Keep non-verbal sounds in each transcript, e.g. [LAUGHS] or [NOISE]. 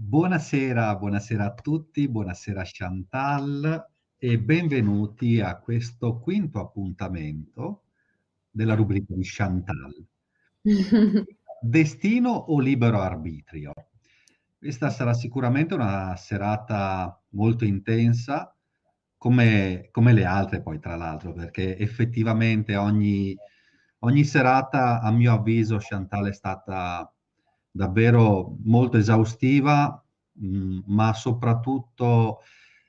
Buonasera, buonasera a tutti, buonasera Chantal e benvenuti a questo quinto appuntamento della rubrica di Chantal. [LAUGHS] Destino o libero arbitrio? Questa sarà sicuramente una serata molto intensa, come, come le altre poi tra l'altro, perché effettivamente ogni, ogni serata, a mio avviso, Chantal è stata davvero molto esaustiva, mh, mm, ma soprattutto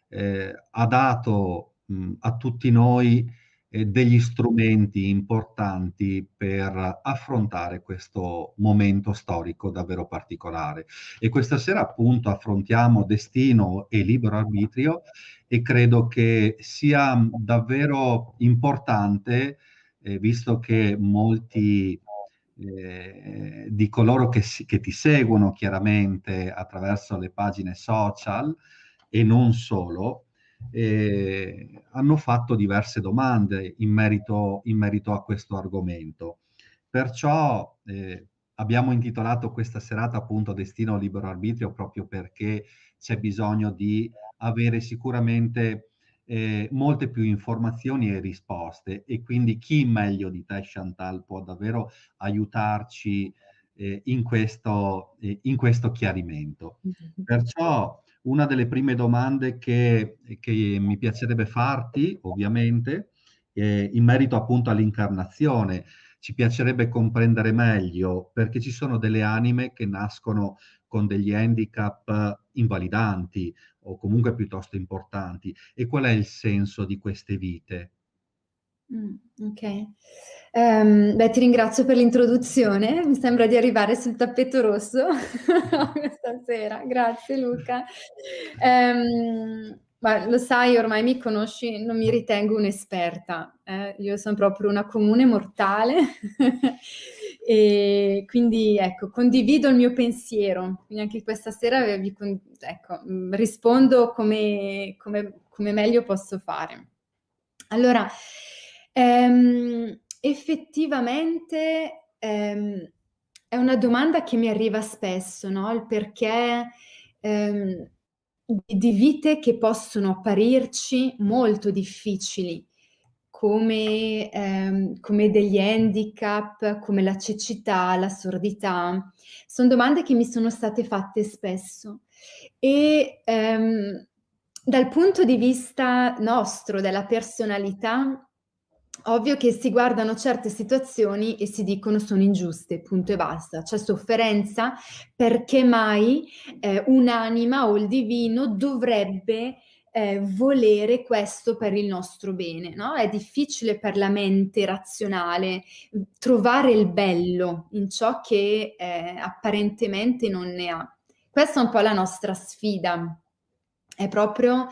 eh, ha dato mh, mm, a tutti noi eh, degli strumenti importanti per affrontare questo momento storico davvero particolare. E questa sera appunto affrontiamo destino e libero arbitrio e credo che sia davvero importante, eh, visto che molti eh, di coloro che, che, ti seguono chiaramente attraverso le pagine social e non solo, eh, hanno fatto diverse domande in merito, in merito a questo argomento. Perciò eh, abbiamo intitolato questa serata appunto Destino libero arbitrio proprio perché c'è bisogno di avere sicuramente eh, molte più informazioni e risposte e quindi chi meglio di te Chantal può davvero aiutarci eh, in, questo, eh, in, questo, chiarimento. Mm-hmm. Perciò una delle prime domande che, che mi piacerebbe farti ovviamente in merito appunto all'incarnazione ci piacerebbe comprendere meglio perché ci sono delle anime che nascono con degli handicap invalidanti o comunque piuttosto importanti. E qual è il senso di queste vite? Mm, ok, um, beh, ti ringrazio per l'introduzione, mi sembra di arrivare sul tappeto rosso [LAUGHS] questa sera, grazie Luca. Um, ehm, Beh, lo sai, ormai mi conosci, non mi ritengo un'esperta, eh? io sono proprio una comune mortale e quindi ecco, condivido il mio pensiero, quindi anche questa sera vi ecco, mm, rispondo come, come, come, meglio posso fare. Allora, ehm, effettivamente ehm, è una domanda che mi arriva spesso, no? Il perché ehm, di vite che possono apparirci molto difficili, come, ehm, come, degli handicap, come la cecità, la sordità. Sono domande che mi sono state fatte spesso e ehm, dal punto di vista nostro, della personalità, ovvio che si guardano certe situazioni e si dicono sono ingiuste, punto e basta. C'è sofferenza perché mai eh, un'anima o il divino dovrebbe eh, volere questo per il nostro bene, no? È difficile per la mente razionale mm, trovare il bello in ciò che eh, apparentemente non ne ha. Questa è un po' la nostra sfida, è proprio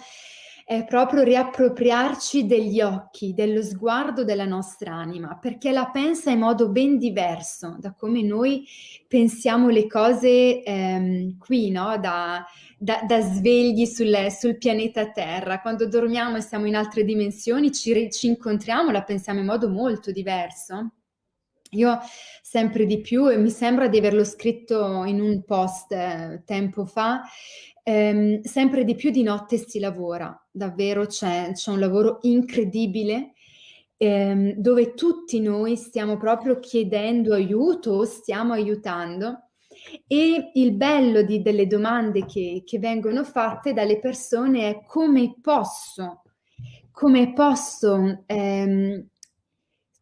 è proprio riappropriarci degli occhi, dello sguardo della nostra anima, perché la pensa in modo ben diverso da come noi pensiamo le cose ehm, qui, no? da, da, da svegli sul, sul, pianeta Terra. Quando dormiamo e siamo in altre dimensioni, ci, ci incontriamo, la pensiamo in modo molto diverso. Io sempre di più, e mi sembra di averlo scritto in un post eh, tempo fa, Ehm, sempre di più di notte si lavora, davvero c'è, c'è un lavoro incredibile ehm, dove tutti noi stiamo proprio chiedendo aiuto o stiamo aiutando. E il bello di, delle domande che, che vengono fatte dalle persone è come posso, come posso ehm,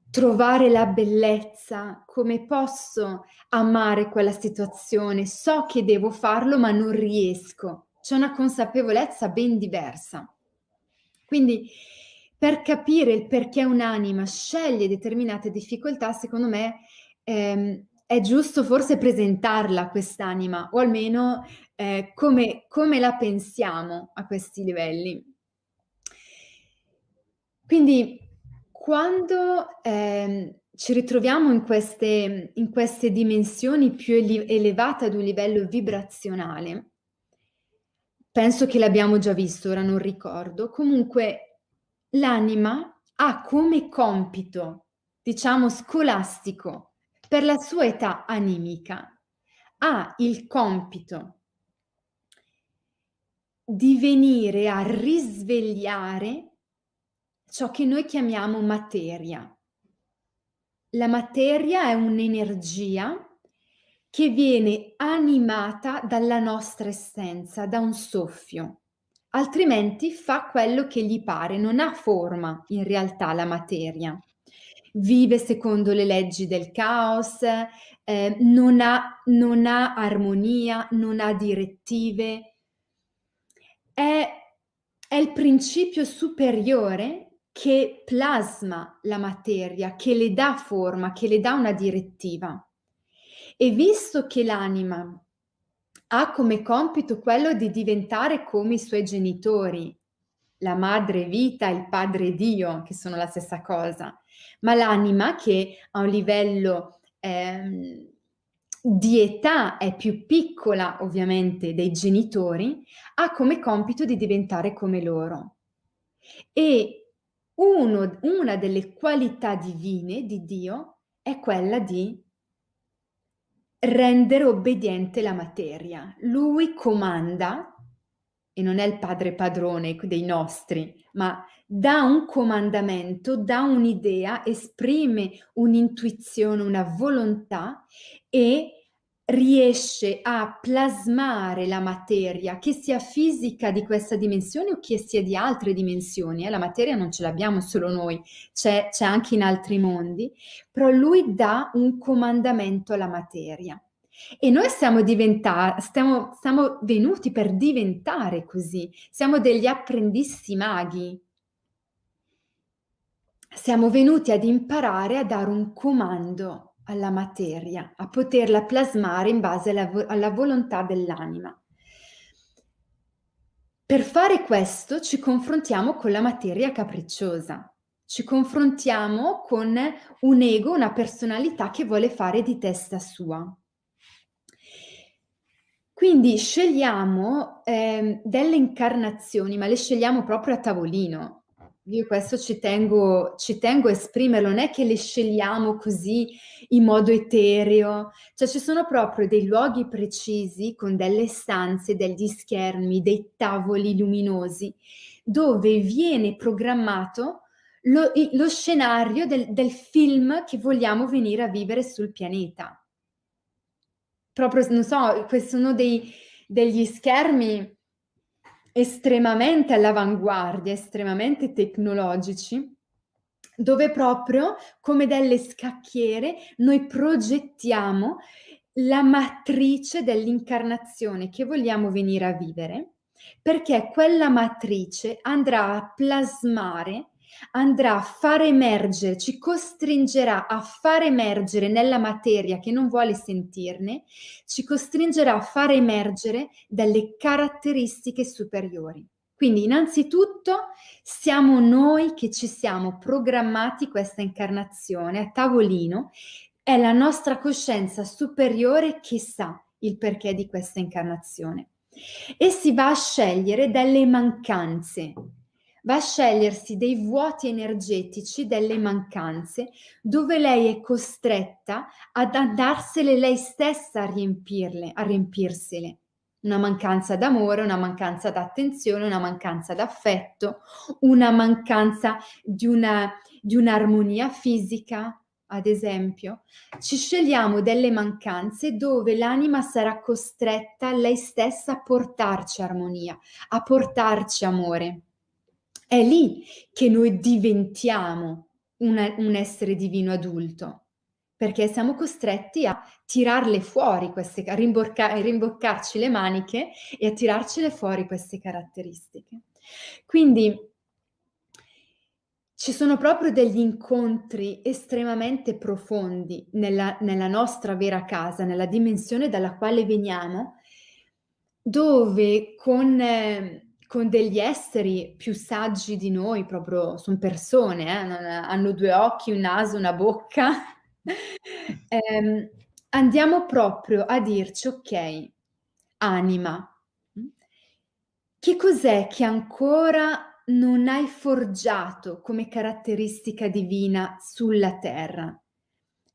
trovare la bellezza, come posso amare quella situazione, so che devo farlo ma non riesco. C'è una consapevolezza ben diversa. Quindi per capire il perché un'anima sceglie determinate difficoltà, secondo me ehm, è giusto forse presentarla quest'anima, o almeno eh, come, come la pensiamo a questi livelli. Quindi quando... Ehm, ci ritroviamo in queste, in queste dimensioni più ele- elevate ad un livello vibrazionale. Penso che l'abbiamo già visto, ora non ricordo. Comunque l'anima ha come compito, diciamo scolastico, per la sua età animica, ha il compito di venire a risvegliare ciò che noi chiamiamo materia la materia è un'energia che viene animata dalla nostra essenza, da un soffio, altrimenti fa quello che gli pare, non ha forma in realtà la materia, vive secondo le leggi del caos, eh, non, ha, non ha armonia, non ha direttive, è, è il principio superiore che plasma la materia, che le dà forma, che le dà una direttiva. E visto che l'anima ha come compito quello di diventare come i suoi genitori, la madre vita, il padre Dio, che sono la stessa cosa, ma l'anima che a un livello eh, di età è più piccola ovviamente dei genitori, ha come compito di diventare come loro. E uno, una delle qualità divine di Dio è quella di rendere obbediente la materia. Lui comanda, e non è il padre padrone dei nostri, ma dà un comandamento, dà un'idea, esprime un'intuizione, una volontà e riesce a plasmare la materia, che sia fisica di questa dimensione o che sia di altre dimensioni, eh? la materia non ce l'abbiamo solo noi, c'è, c'è anche in altri mondi, però lui dà un comandamento alla materia. E noi siamo diventati, stiamo, siamo venuti per diventare così, siamo degli apprendisti maghi. Siamo venuti ad imparare a dare un comando alla materia, a poterla plasmare in base alla, vo- alla volontà dell'anima. Per fare questo ci confrontiamo con la materia capricciosa, ci confrontiamo con un ego, una personalità che vuole fare di testa sua. Quindi scegliamo eh, delle incarnazioni, ma le scegliamo proprio a tavolino, io questo ci tengo, ci tengo a esprimerlo, non è che le scegliamo così in modo etereo, cioè ci sono proprio dei luoghi precisi con delle stanze, degli schermi, dei tavoli luminosi, dove viene programmato lo, lo scenario del, del film che vogliamo venire a vivere sul pianeta. Proprio, non so, sono dei, degli schermi estremamente all'avanguardia, estremamente tecnologici, dove proprio come delle scacchiere noi progettiamo la matrice dell'incarnazione che vogliamo venire a vivere, perché quella matrice andrà a plasmare andrà a far emergere, ci costringerà a far emergere nella materia che non vuole sentirne, ci costringerà a far emergere delle caratteristiche superiori. Quindi innanzitutto siamo noi che ci siamo programmati questa incarnazione a tavolino, è la nostra coscienza superiore che sa il perché di questa incarnazione e si va a scegliere dalle mancanze va a scegliersi dei vuoti energetici, delle mancanze, dove lei è costretta ad andarsele lei stessa a riempirle, a riempirsele. Una mancanza d'amore, una mancanza d'attenzione, una mancanza d'affetto, una mancanza di, una, di un'armonia fisica, ad esempio, ci scegliamo delle mancanze dove l'anima sarà costretta lei stessa a portarci armonia, a portarci amore. È lì che noi diventiamo una, un essere divino adulto perché siamo costretti a tirarle fuori queste, a rimbocca, rimboccarci le maniche e a tirarcele fuori queste caratteristiche. Quindi ci sono proprio degli incontri estremamente profondi nella, nella nostra vera casa, nella dimensione dalla quale veniamo, dove con... Eh, con degli esseri più saggi di noi, proprio sono persone, eh? hanno due occhi, un naso, una bocca. [LAUGHS] eh, andiamo proprio a dirci, ok, anima, che cos'è che ancora non hai forgiato come caratteristica divina sulla terra?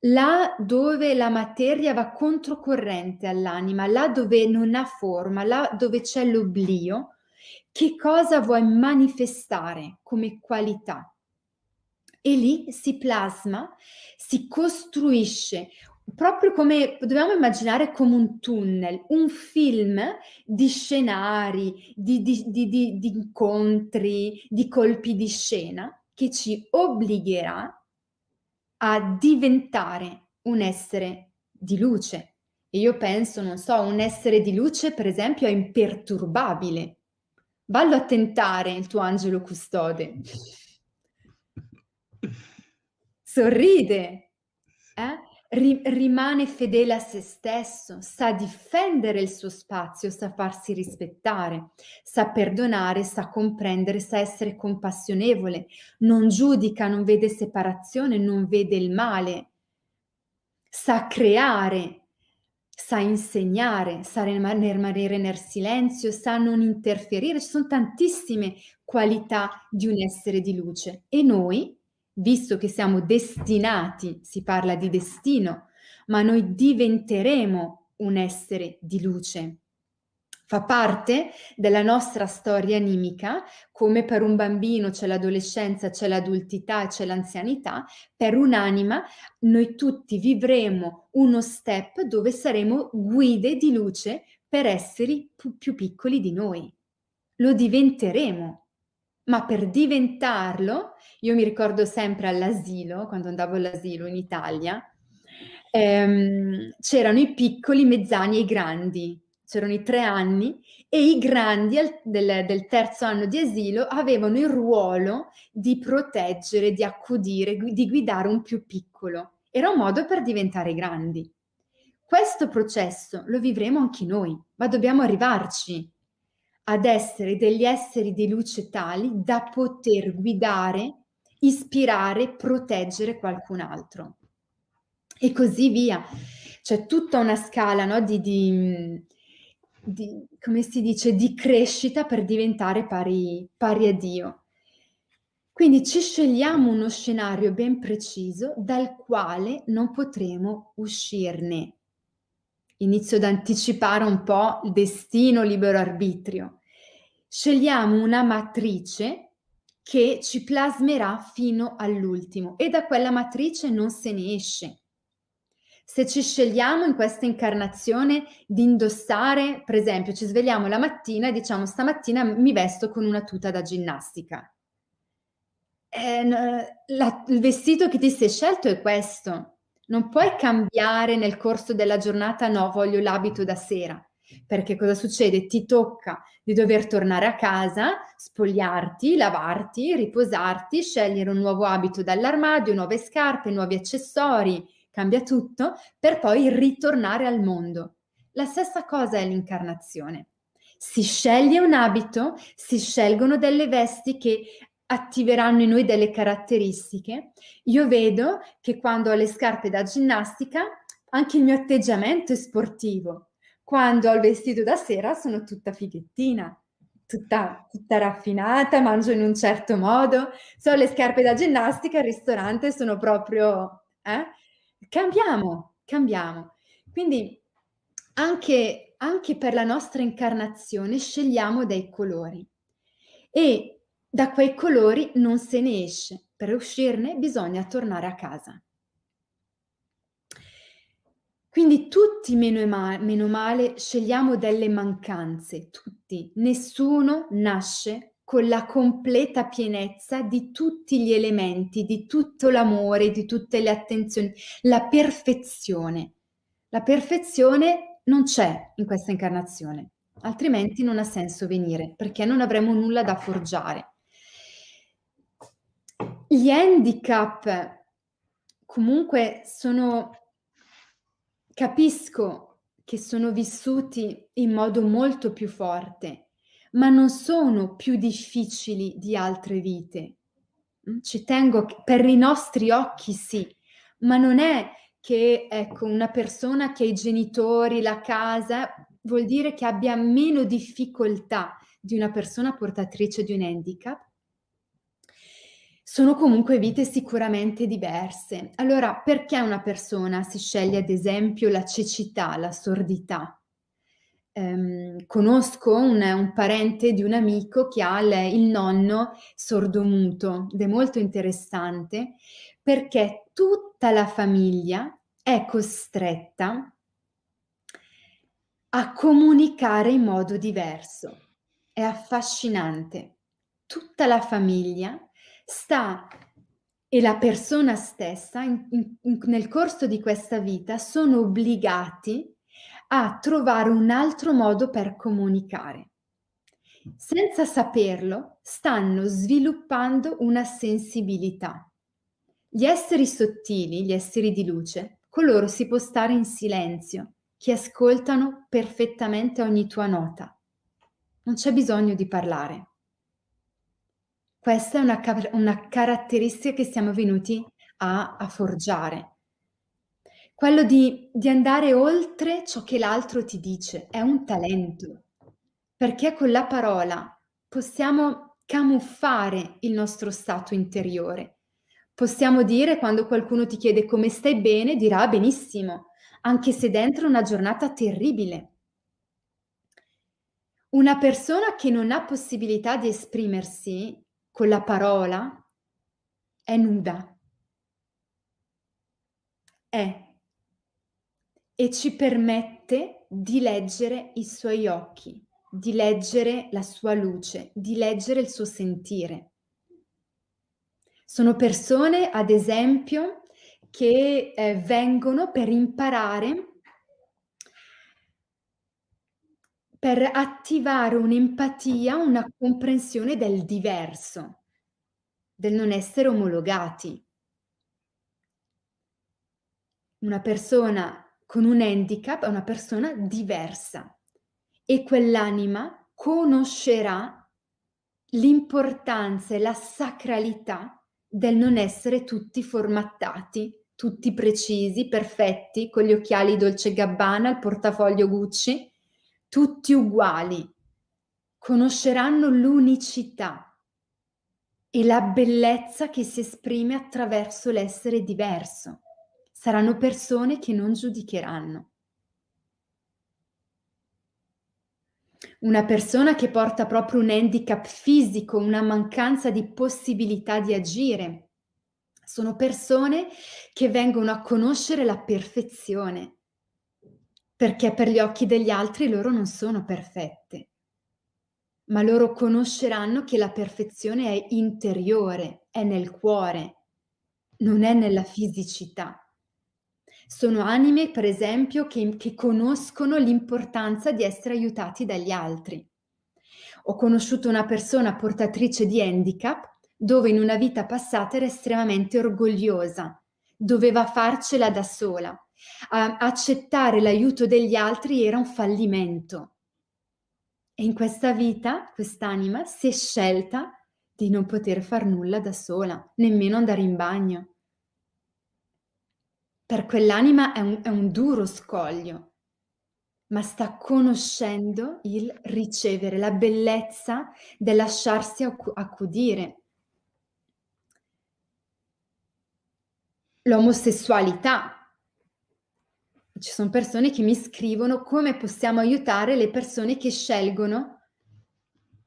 Là dove la materia va controcorrente all'anima, là dove non ha forma, là dove c'è l'oblio, che cosa vuoi manifestare come qualità. E lì si plasma, si costruisce proprio come dobbiamo immaginare come un tunnel, un film di scenari, di, di, di, di, incontri, di colpi di scena che ci obbligherà a diventare un essere di luce. E io penso, non so, un essere di luce, per esempio, è imperturbabile. Vallo a tentare il tuo angelo custode. Sorride. Eh? rimane fedele a se stesso, sa difendere il suo spazio, sa farsi rispettare, sa perdonare, sa comprendere, sa essere compassionevole, non giudica, non vede separazione, non vede il male, sa creare, sa insegnare, sa rimanere nel silenzio, sa non interferire, ci sono tantissime qualità di un essere di luce e noi, visto che siamo destinati, si parla di destino, ma noi diventeremo un essere di luce fa parte della nostra storia animica, come per un bambino c'è l'adolescenza, c'è l'adultità, c'è l'anzianità, per un'anima noi tutti vivremo uno step dove saremo guide di luce per esseri più, più piccoli di noi. Lo diventeremo. Ma per diventarlo, io mi ricordo sempre all'asilo, quando andavo all'asilo in Italia, ehm, c'erano i piccoli, i mezzani e i grandi c'erano i tre anni e i grandi del, del, terzo anno di asilo avevano il ruolo di proteggere, di accudire, di guidare un più piccolo. Era un modo per diventare grandi. Questo processo lo vivremo anche noi, ma dobbiamo arrivarci ad essere degli esseri di luce tali da poter guidare, ispirare, proteggere qualcun altro. E così via. C'è tutta una scala no, di, di di, come si dice, di crescita per diventare pari, pari a Dio. Quindi ci scegliamo uno scenario ben preciso dal quale non potremo uscirne. Inizio ad anticipare un po' il destino, libero arbitrio. Scegliamo una matrice che ci plasmerà fino all'ultimo e da quella matrice non se ne esce se ci scegliamo in questa incarnazione di indossare, per esempio, ci svegliamo la mattina e diciamo stamattina mi vesto con una tuta da ginnastica. Eh, la, il vestito che ti sei scelto è questo. Non puoi cambiare nel corso della giornata, no, voglio l'abito da sera. Perché cosa succede? Ti tocca di dover tornare a casa, spogliarti, lavarti, riposarti, scegliere un nuovo abito dall'armadio, nuove scarpe, nuovi accessori, cambia tutto, per poi ritornare al mondo. La stessa cosa è l'incarnazione. Si sceglie un abito, si scelgono delle vesti che attiveranno in noi delle caratteristiche. Io vedo che quando ho le scarpe da ginnastica, anche il mio atteggiamento è sportivo. Quando ho il vestito da sera sono tutta fighettina, Tutta, tutta, raffinata, mangio in un certo modo, so le scarpe da ginnastica al ristorante sono proprio... Eh? Cambiamo, cambiamo. Quindi anche, anche per la nostra incarnazione scegliamo dei colori e da quei colori non se ne esce. Per uscirne bisogna tornare a casa. Quindi tutti, meno, ma- meno male, scegliamo delle mancanze, tutti. Nessuno nasce con la completa pienezza di tutti gli elementi, di tutto l'amore, di tutte le attenzioni, la perfezione. La perfezione non c'è in questa incarnazione, altrimenti non ha senso venire, perché non avremo nulla da forgiare. Gli handicap comunque sono, capisco che sono vissuti in modo molto più forte ma non sono più difficili di altre vite. Mm? Ci tengo, per i nostri occhi sì, ma non è che ecco, una persona che ha i genitori, la casa, vuol dire che abbia meno difficoltà di una persona portatrice di un handicap. Sono comunque vite sicuramente diverse. Allora, perché una persona si sceglie ad esempio la cecità, la sordità? ehm, conosco un, un, parente di un amico che ha il, il nonno sordomuto ed è molto interessante perché tutta la famiglia è costretta a comunicare in modo diverso. È affascinante. Tutta la famiglia sta e la persona stessa in, in, nel corso di questa vita sono obbligati a trovare un altro modo per comunicare. Senza saperlo, stanno sviluppando una sensibilità. Gli esseri sottili, gli esseri di luce, con loro si può stare in silenzio, che ascoltano perfettamente ogni tua nota. Non c'è bisogno di parlare. Questa è una, una caratteristica che siamo venuti a, a forgiare quello di, di andare oltre ciò che l'altro ti dice è un talento, perché con la parola possiamo camuffare il nostro stato interiore. Possiamo dire quando qualcuno ti chiede come stai bene, dirà ah, benissimo, anche se dentro una giornata terribile. Una persona che non ha possibilità di esprimersi con la parola è nuda. È e ci permette di leggere i suoi occhi, di leggere la sua luce, di leggere il suo sentire. Sono persone, ad esempio, che eh, vengono per imparare per attivare un'empatia, una comprensione del diverso, del non essere omologati. Una persona con un handicap è una persona diversa e quell'anima conoscerà l'importanza e la sacralità del non essere tutti formattati, tutti precisi, perfetti, con gli occhiali Dolce Gabbana, il portafoglio Gucci, tutti uguali. Conosceranno l'unicità e la bellezza che si esprime attraverso l'essere diverso saranno persone che non giudicheranno. Una persona che porta proprio un handicap fisico, una mancanza di possibilità di agire. Sono persone che vengono a conoscere la perfezione, perché per gli occhi degli altri loro non sono perfette ma loro conosceranno che la perfezione è interiore, è nel cuore, non è nella fisicità. Sono anime, per esempio, che, che conoscono l'importanza di essere aiutati dagli altri. Ho conosciuto una persona portatrice di handicap dove in una vita passata era estremamente orgogliosa, doveva farcela da sola. A accettare l'aiuto degli altri era un fallimento. E in questa vita, quest'anima si è scelta di non poter far nulla da sola, nemmeno andare in bagno per quell'anima è un, è un duro scoglio, ma sta conoscendo il ricevere, la bellezza del lasciarsi accudire. L'omosessualità. Ci sono persone che mi scrivono come possiamo aiutare le persone che scelgono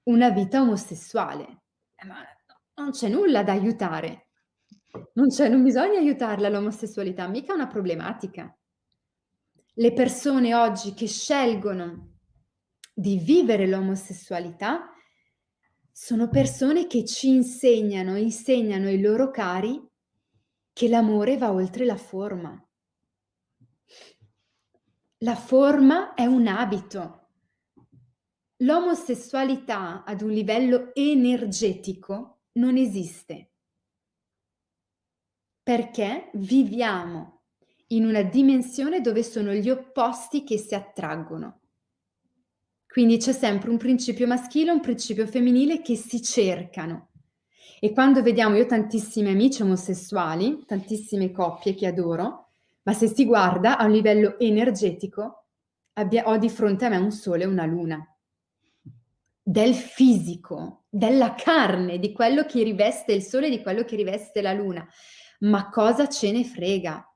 una vita omosessuale. Eh, ma non c'è nulla da aiutare. Non c'è, non bisogna aiutarla l'omosessualità, mica è una problematica. Le persone oggi che scelgono di vivere l'omosessualità sono persone che ci insegnano, insegnano ai loro cari che l'amore va oltre la forma. La forma è un abito. L'omosessualità ad un livello energetico non esiste perché viviamo in una dimensione dove sono gli opposti che si attraggono. Quindi c'è sempre un principio maschile e un principio femminile che si cercano. E quando vediamo, io tantissimi amici omosessuali, tantissime coppie che adoro, ma se si guarda a un livello energetico, abbia, ho di fronte a me un sole e una luna. Del fisico, della carne, di quello che riveste il sole e di quello che riveste la luna ma cosa ce ne frega?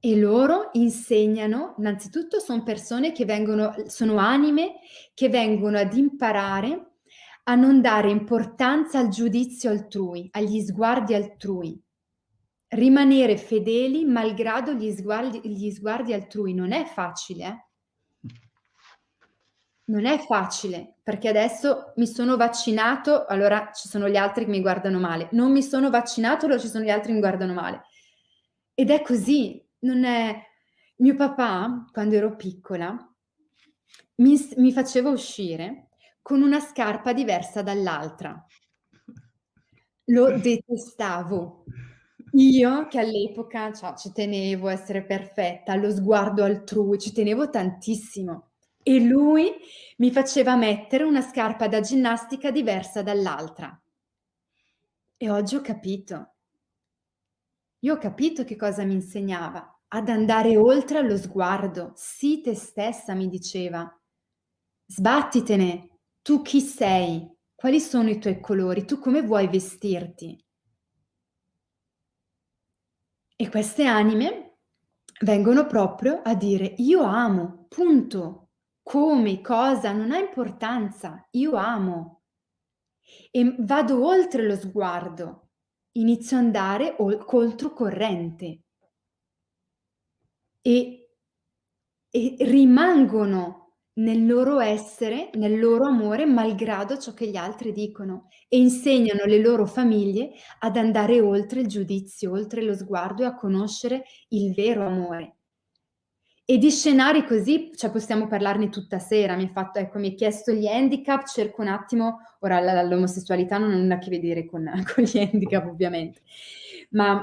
E loro insegnano, innanzitutto sono persone che vengono, sono anime che vengono ad imparare a non dare importanza al giudizio altrui, agli sguardi altrui. Rimanere fedeli malgrado gli sguardi, gli sguardi altrui non è facile, eh? Non è facile, perché adesso mi sono vaccinato, allora ci sono gli altri che mi guardano male. Non mi sono vaccinato, allora ci sono gli altri che mi guardano male. Ed è così, non è... Mio papà, quando ero piccola, mi, mi faceva uscire con una scarpa diversa dall'altra. Lo detestavo. Io, che all'epoca cioè, ci tenevo a essere perfetta, allo sguardo altrui, ci tenevo tantissimo e lui mi faceva mettere una scarpa da ginnastica diversa dall'altra. E oggi ho capito. Io ho capito che cosa mi insegnava, ad andare oltre allo sguardo. Sii te stessa, mi diceva. Sbattitene, tu chi sei? Quali sono i tuoi colori? Tu come vuoi vestirti? E queste anime vengono proprio a dire io amo, punto, come, cosa, non ha importanza, io amo. E vado oltre lo sguardo, inizio ad andare o- controcorrente. E, e rimangono nel loro essere, nel loro amore, malgrado ciò che gli altri dicono e insegnano le loro famiglie ad andare oltre il giudizio, oltre lo sguardo e a conoscere il vero amore. E di scenari così, cioè possiamo parlarne tutta sera. Mi ha fatto, ecco, mi ha chiesto gli handicap, cerco un attimo, ora l- l- l'omosessualità non ha nulla a che vedere con, [LAUGHS] con gli handicap ovviamente, ma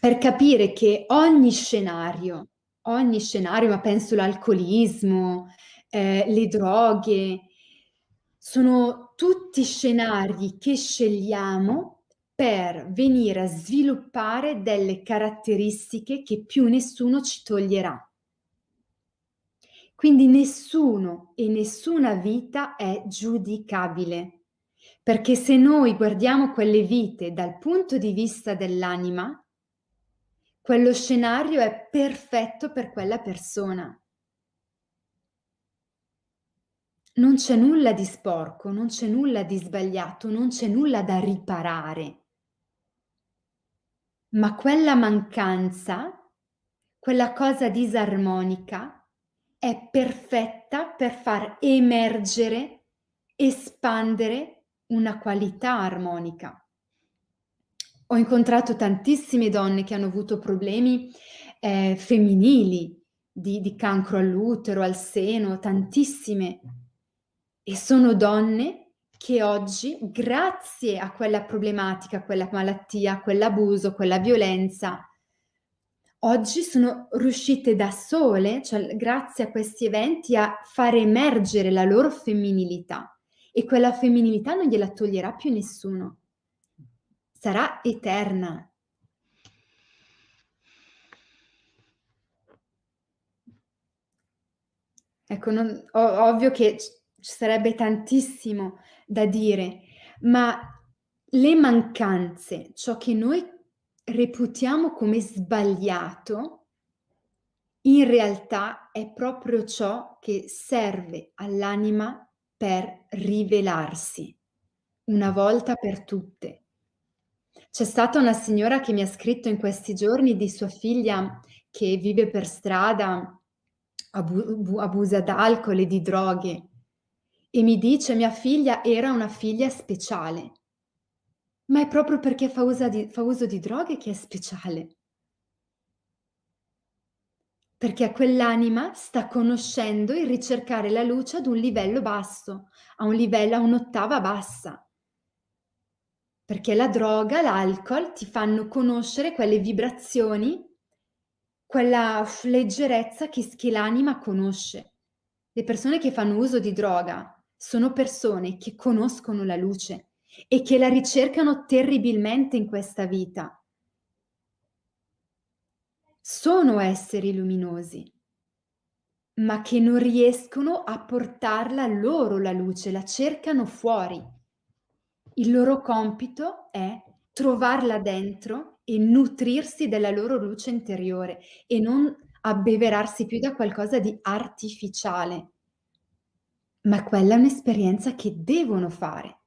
per capire che ogni scenario, ogni scenario, ma penso l'alcolismo, eh, le droghe, sono tutti scenari che scegliamo per venire a sviluppare delle caratteristiche che più nessuno ci toglierà. Quindi nessuno e nessuna vita è giudicabile, perché se noi guardiamo quelle vite dal punto di vista dell'anima, quello scenario è perfetto per quella persona. Non c'è nulla di sporco, non c'è nulla di sbagliato, non c'è nulla da riparare. Ma quella mancanza, quella cosa disarmonica, è perfetta per far emergere, espandere una qualità armonica. Ho incontrato tantissime donne che hanno avuto problemi eh, femminili, di, di cancro all'utero, al seno, tantissime. E sono donne che oggi, grazie a quella problematica, quella malattia, quell'abuso, quella violenza, oggi sono riuscite da sole, cioè grazie a questi eventi, a far emergere la loro femminilità e quella femminilità non gliela toglierà più nessuno, sarà eterna. Ecco, non, ovvio che ci sarebbe tantissimo da dire, ma le mancanze, ciò che noi reputiamo come sbagliato, in realtà è proprio ciò che serve all'anima per rivelarsi una volta per tutte. C'è stata una signora che mi ha scritto in questi giorni di sua figlia che vive per strada, abu- abusa d'alcol e di droghe e mi dice mia figlia era una figlia speciale ma è proprio perché fa usa di fa uso di droghe che è speciale. Perché quell'anima sta conoscendo il ricercare la luce ad un livello basso, a un livello, a un'ottava bassa. Perché la droga, l'alcol ti fanno conoscere quelle vibrazioni, quella leggerezza che, che l'anima conosce. Le persone che fanno uso di droga sono persone che conoscono la luce, e che la ricercano terribilmente in questa vita. Sono esseri luminosi, ma che non riescono a portarla loro la luce, la cercano fuori. Il loro compito è trovarla dentro e nutrirsi della loro luce interiore e non abbeverarsi più da qualcosa di artificiale. Ma quella è un'esperienza che devono fare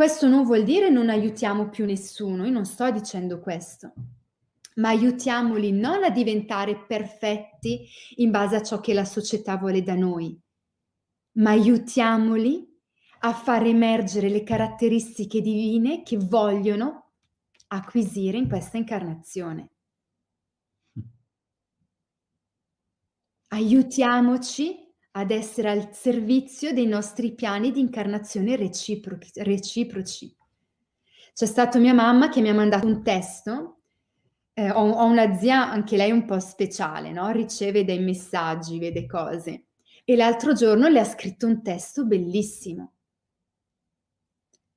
questo non vuol dire non aiutiamo più nessuno, io non sto dicendo questo, ma aiutiamoli non a diventare perfetti in base a ciò che la società vuole da noi, ma aiutiamoli a far emergere le caratteristiche divine che vogliono acquisire in questa incarnazione. Mm. Aiutiamoci ad essere al servizio dei nostri piani di incarnazione recipro- reciproci. C'è stata mia mamma che mi ha mandato un testo, eh, ho, ho, una zia, anche lei un po' speciale, no? riceve dei messaggi, vede cose, e l'altro giorno le ha scritto un testo bellissimo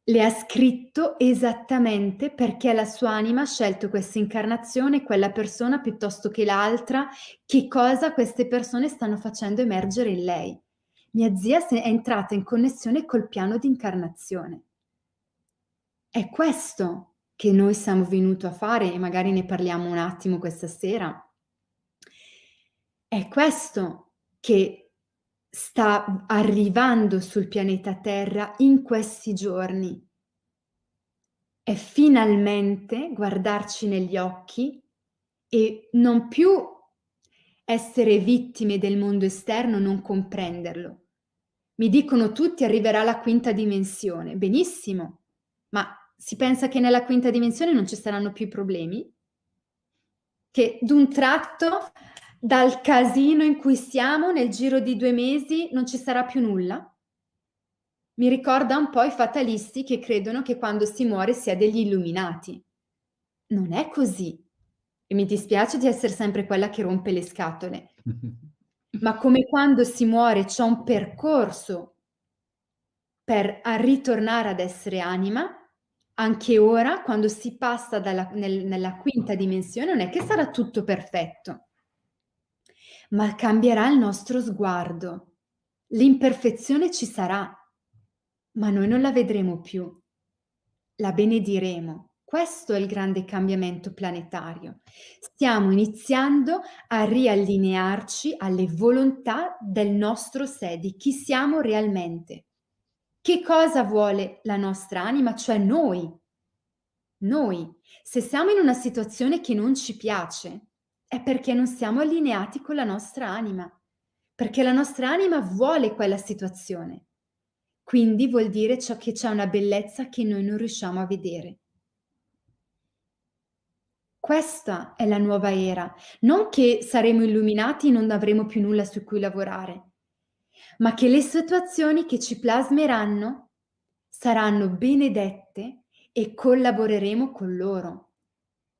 le ha scritto esattamente perché la sua anima ha scelto questa incarnazione, quella persona piuttosto che l'altra, che cosa queste persone stanno facendo emergere in lei. Mia zia è entrata in connessione col piano di incarnazione. È questo che noi siamo venuti a fare e magari ne parliamo un attimo questa sera. È questo che sta arrivando sul pianeta Terra in questi giorni. È finalmente guardarci negli occhi e non più essere vittime del mondo esterno, non comprenderlo. Mi dicono tutti arriverà la quinta dimensione. Benissimo, ma si pensa che nella quinta dimensione non ci saranno più problemi? Che d'un tratto dal casino in cui siamo nel giro di due mesi non ci sarà più nulla? Mi ricorda un po' i fatalisti che credono che quando si muore si è degli illuminati. Non è così. E mi dispiace di essere sempre quella che rompe le scatole. [LAUGHS] Ma come quando si muore c'è un percorso per ritornare ad essere anima, anche ora, quando si passa dalla, nel, nella quinta dimensione, non è che sarà tutto perfetto ma cambierà il nostro sguardo. L'imperfezione ci sarà, ma noi non la vedremo più. La benediremo. Questo è il grande cambiamento planetario. Stiamo iniziando a riallinearci alle volontà del nostro sé, di chi siamo realmente. Che cosa vuole la nostra anima, cioè noi? Noi, se siamo in una situazione che non ci piace, è perché non siamo allineati con la nostra anima, perché la nostra anima vuole quella situazione. Quindi vuol dire ciò che c'è una bellezza che noi non riusciamo a vedere. Questa è la nuova era, non che saremo illuminati e non avremo più nulla su cui lavorare, ma che le situazioni che ci plasmeranno saranno benedette e collaboreremo con loro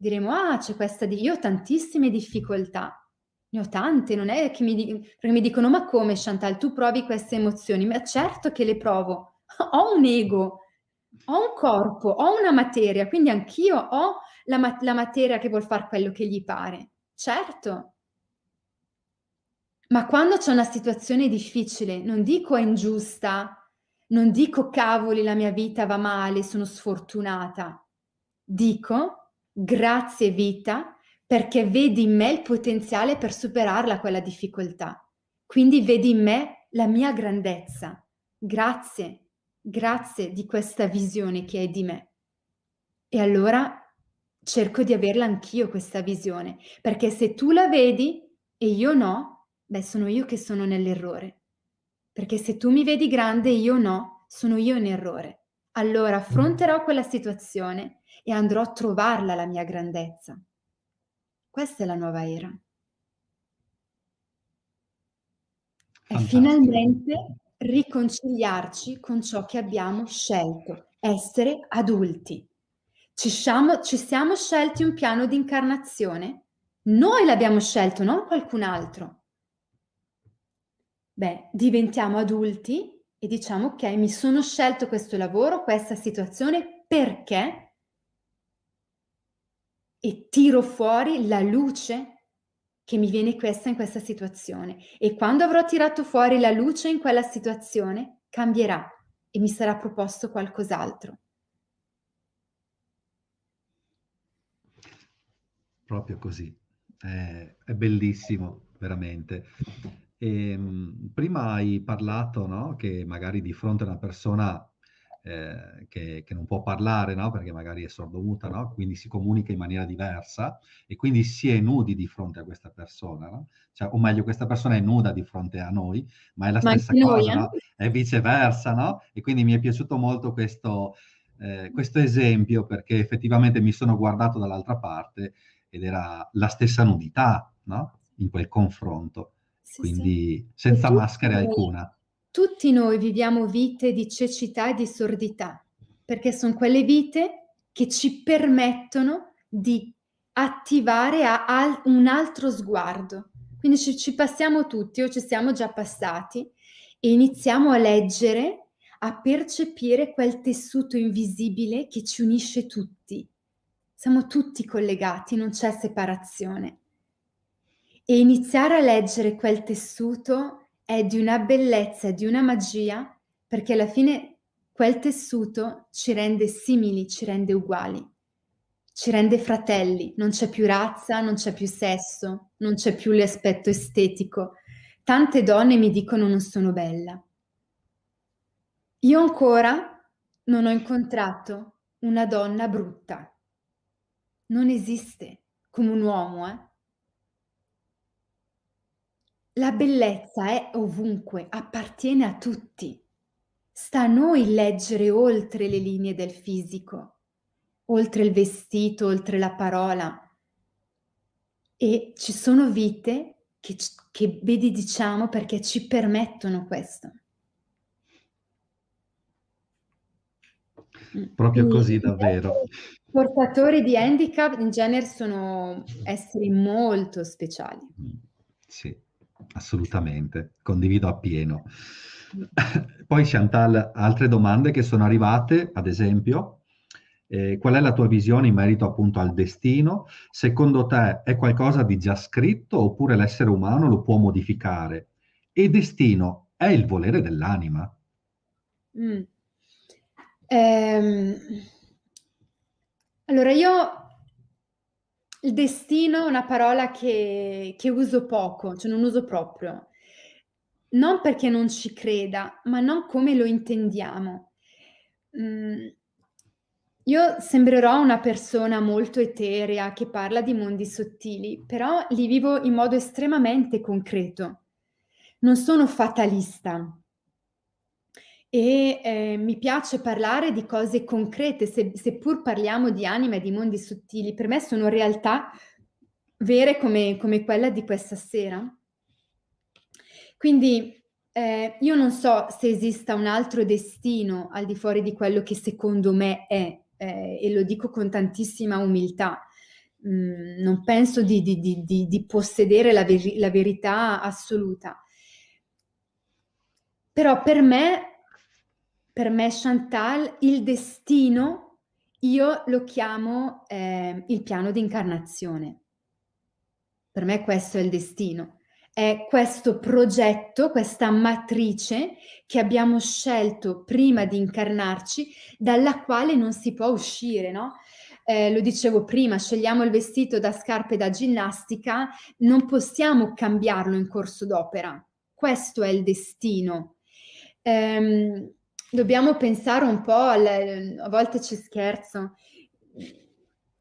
diremo, ah, c'è questa, di... io ho tantissime difficoltà, ne ho tante, non è che mi, di... mi dicono, ma come Chantal, tu provi queste emozioni? Ma certo che le provo, ho un ego, ho un corpo, ho una materia, quindi anch'io ho la, ma- la materia che vuol fare quello che gli pare, certo. Ma quando c'è una situazione difficile, non dico è ingiusta, non dico cavoli la mia vita va male, sono sfortunata, dico grazie vita perché vedi in me il potenziale per superarla quella difficoltà. Quindi vedi in me la mia grandezza. Grazie, grazie di questa visione che hai di me. E allora cerco di averla anch'io questa visione, perché se tu la vedi e io no, beh, sono io che sono nell'errore. Perché se tu mi vedi grande e io no, sono io in errore. Allora mm. affronterò quella situazione e andrò a trovarla la mia grandezza. Questa è la nuova era. È finalmente riconciliarci con ciò che abbiamo scelto, essere adulti. Ci siamo, ci siamo scelti un piano di incarnazione? Noi l'abbiamo scelto, non qualcun altro. Beh, diventiamo adulti e diciamo ok, mi sono scelto questo lavoro, questa situazione perché e tiro fuori la luce che mi viene questa in questa situazione. E quando avrò tirato fuori la luce in quella situazione, cambierà e mi sarà proposto qualcos'altro. Proprio così. Eh, è bellissimo, veramente. E, ehm, prima hai parlato no, che magari di fronte a una persona eh, che, che, non può parlare, no? perché magari è sordomuta, no? quindi si comunica in maniera diversa e quindi si è nudi di fronte a questa persona, no? cioè, o meglio questa persona è nuda di fronte a noi, ma è la ma stessa cosa, noi, è viceversa, e quindi mi è piaciuto molto questo, eh, questo esempio perché effettivamente mi sono guardato dall'altra parte ed era la stessa nudità in quel confronto, sì, quindi sì. senza maschere alcuna tutti noi viviamo vite di cecità e di sordità, perché sono quelle vite che ci permettono di attivare al- un altro sguardo. Quindi ci, ci passiamo tutti o ci siamo già passati e iniziamo a leggere, a percepire quel tessuto invisibile che ci unisce tutti. Siamo tutti collegati, non c'è separazione. E iniziare a leggere quel tessuto è di una bellezza, di una magia, perché alla fine quel tessuto ci rende simili, ci rende uguali, ci rende fratelli, non c'è più razza, non c'è più sesso, non c'è più l'aspetto estetico. Tante donne mi dicono non sono bella. Io ancora non ho incontrato una donna brutta. Non esiste come un uomo, eh? La bellezza è ovunque, appartiene a tutti. Sta a noi leggere oltre le linee del fisico, oltre il vestito, oltre la parola. E ci sono vite che, che benediciamo perché ci permettono questo. Proprio così, davvero. I portatori di handicap in genere sono esseri molto speciali. Sì. Assolutamente, condivido appieno. Poi Chantal, altre domande che sono arrivate, ad esempio, eh, qual è la tua visione in merito appunto al destino? Secondo te è qualcosa di già scritto oppure l'essere umano lo può modificare? E destino è il volere dell'anima? Mm. Ehm... Allora io il destino è una parola che, che uso poco, cioè non uso proprio, non perché non ci creda, ma non come lo intendiamo. Mm. Io sembrerò una persona molto eterea che parla di mondi sottili, però li vivo in modo estremamente concreto. Non sono fatalista, e eh, mi piace parlare di cose concrete, se, seppur parliamo di anima e di mondi sottili, per me sono realtà vere come, come quella di questa sera. Quindi eh, io non so se esista un altro destino al di fuori di quello che secondo me è, eh, e lo dico con tantissima umiltà. Mm, non penso di, di, di, di possedere la, veri- la verità assoluta. Però per me per me Chantal, il destino, io lo chiamo eh, il piano di incarnazione. Per me questo è il destino, è questo progetto, questa matrice che abbiamo scelto prima di incarnarci, dalla quale non si può uscire, no? Eh, lo dicevo prima, scegliamo il vestito da scarpe da ginnastica, non possiamo cambiarlo in corso d'opera. Questo è il destino. Eh, dobbiamo pensare un po', alle, a volte ci scherzo,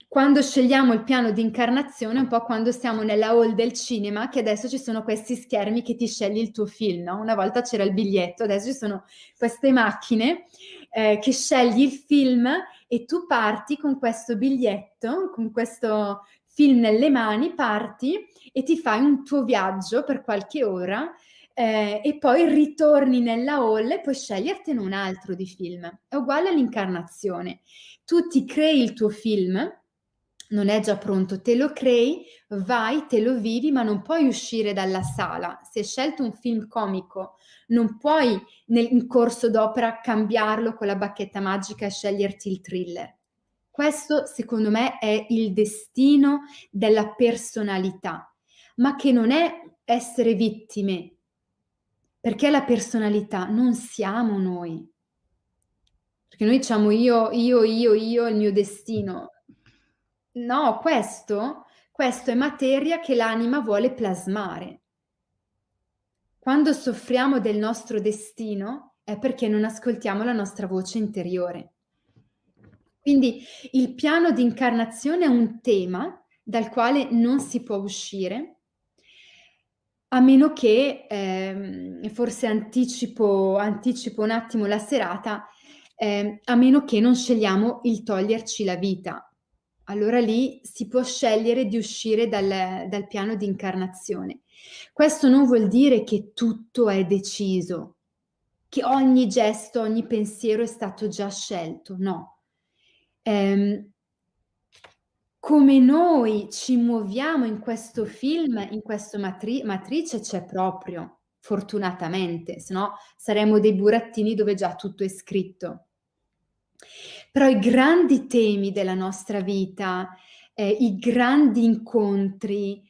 quando scegliamo il piano di incarnazione, un po' quando siamo nella hall del cinema, che adesso ci sono questi schermi che ti scegli il tuo film, no? Una volta c'era il biglietto, adesso ci sono queste macchine eh, che scegli il film e tu parti con questo biglietto, con questo film nelle mani, parti e ti fai un tuo viaggio per qualche ora eh, e poi ritorni nella hall e puoi scegliertene un altro di film. È uguale all'incarnazione. Tu ti crei il tuo film, non è già pronto, te lo crei, vai, te lo vivi, ma non puoi uscire dalla sala. Se hai scelto un film comico, non puoi nel, in corso d'opera cambiarlo con la bacchetta magica e sceglierti il thriller. Questo, secondo me, è il destino della personalità, ma che non è essere vittime perché la personalità non siamo noi. Perché noi diciamo io, io, io, io, il mio destino. No, questo, questo è materia che l'anima vuole plasmare. Quando soffriamo del nostro destino è perché non ascoltiamo la nostra voce interiore. Quindi il piano di incarnazione è un tema dal quale non si può uscire a meno che, ehm, forse anticipo, anticipo un attimo la serata, ehm, a meno che non scegliamo il toglierci la vita. Allora lì si può scegliere di uscire dal, dal piano di incarnazione. Questo non vuol dire che tutto è deciso, che ogni gesto, ogni pensiero è stato già scelto, no. Ehm, come noi ci muoviamo in questo film, in questa matri- matrice c'è proprio, fortunatamente, se no saremmo dei burattini dove già tutto è scritto. Però i grandi temi della nostra vita, eh, i grandi incontri,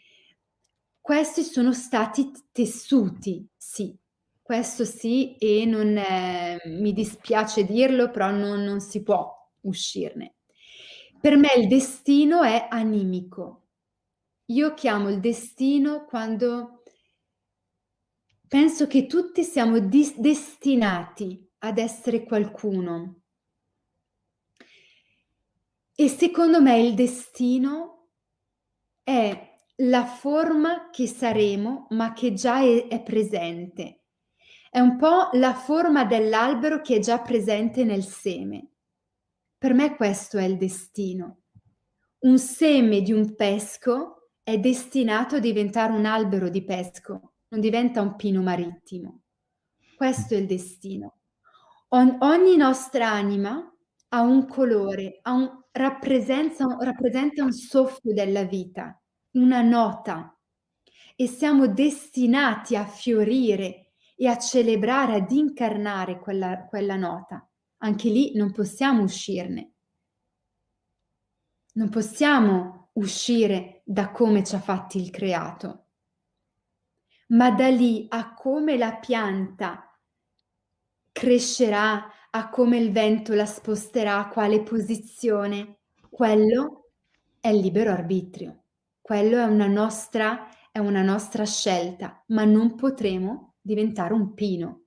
questi sono stati tessuti, sì, questo sì, e non, eh, mi dispiace dirlo, però non, non si può uscirne. Per me il destino è animico. Io chiamo il destino quando penso che tutti siamo dis- destinati ad essere qualcuno. E secondo me il destino è la forma che saremo, ma che già è, è presente. È un po' la forma dell'albero che è già presente nel seme. Per me questo è il destino. Un seme di un pesco è destinato a diventare un albero di pesco, non diventa un pino marittimo. Questo è il destino. On- ogni nostra anima ha un colore, ha un, rappresenta, rappresenta un soffio della vita, una nota, e siamo destinati a fiorire e a celebrare, ad incarnare quella, quella nota anche lì non possiamo uscirne. Non possiamo uscire da come ci ha fatti il creato, ma da lì a come la pianta crescerà, a come il vento la sposterà, a quale posizione, quello è il libero arbitrio, quello è una nostra, è una nostra scelta, ma non potremo diventare un pino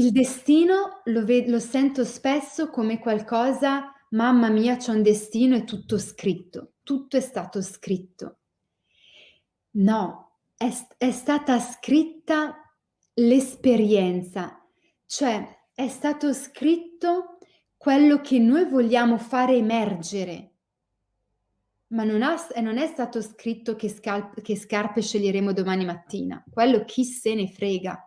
Il destino lo ve lo sento spesso come qualcosa: "Mamma mia, c'è un destino, è tutto scritto, tutto è stato scritto". No, è è stata scritta l'esperienza, cioè è stato scritto quello che noi vogliamo fare emergere. Ma non ha non è stato scritto che scal che scarpe sceglieremo domani mattina, quello chi se ne frega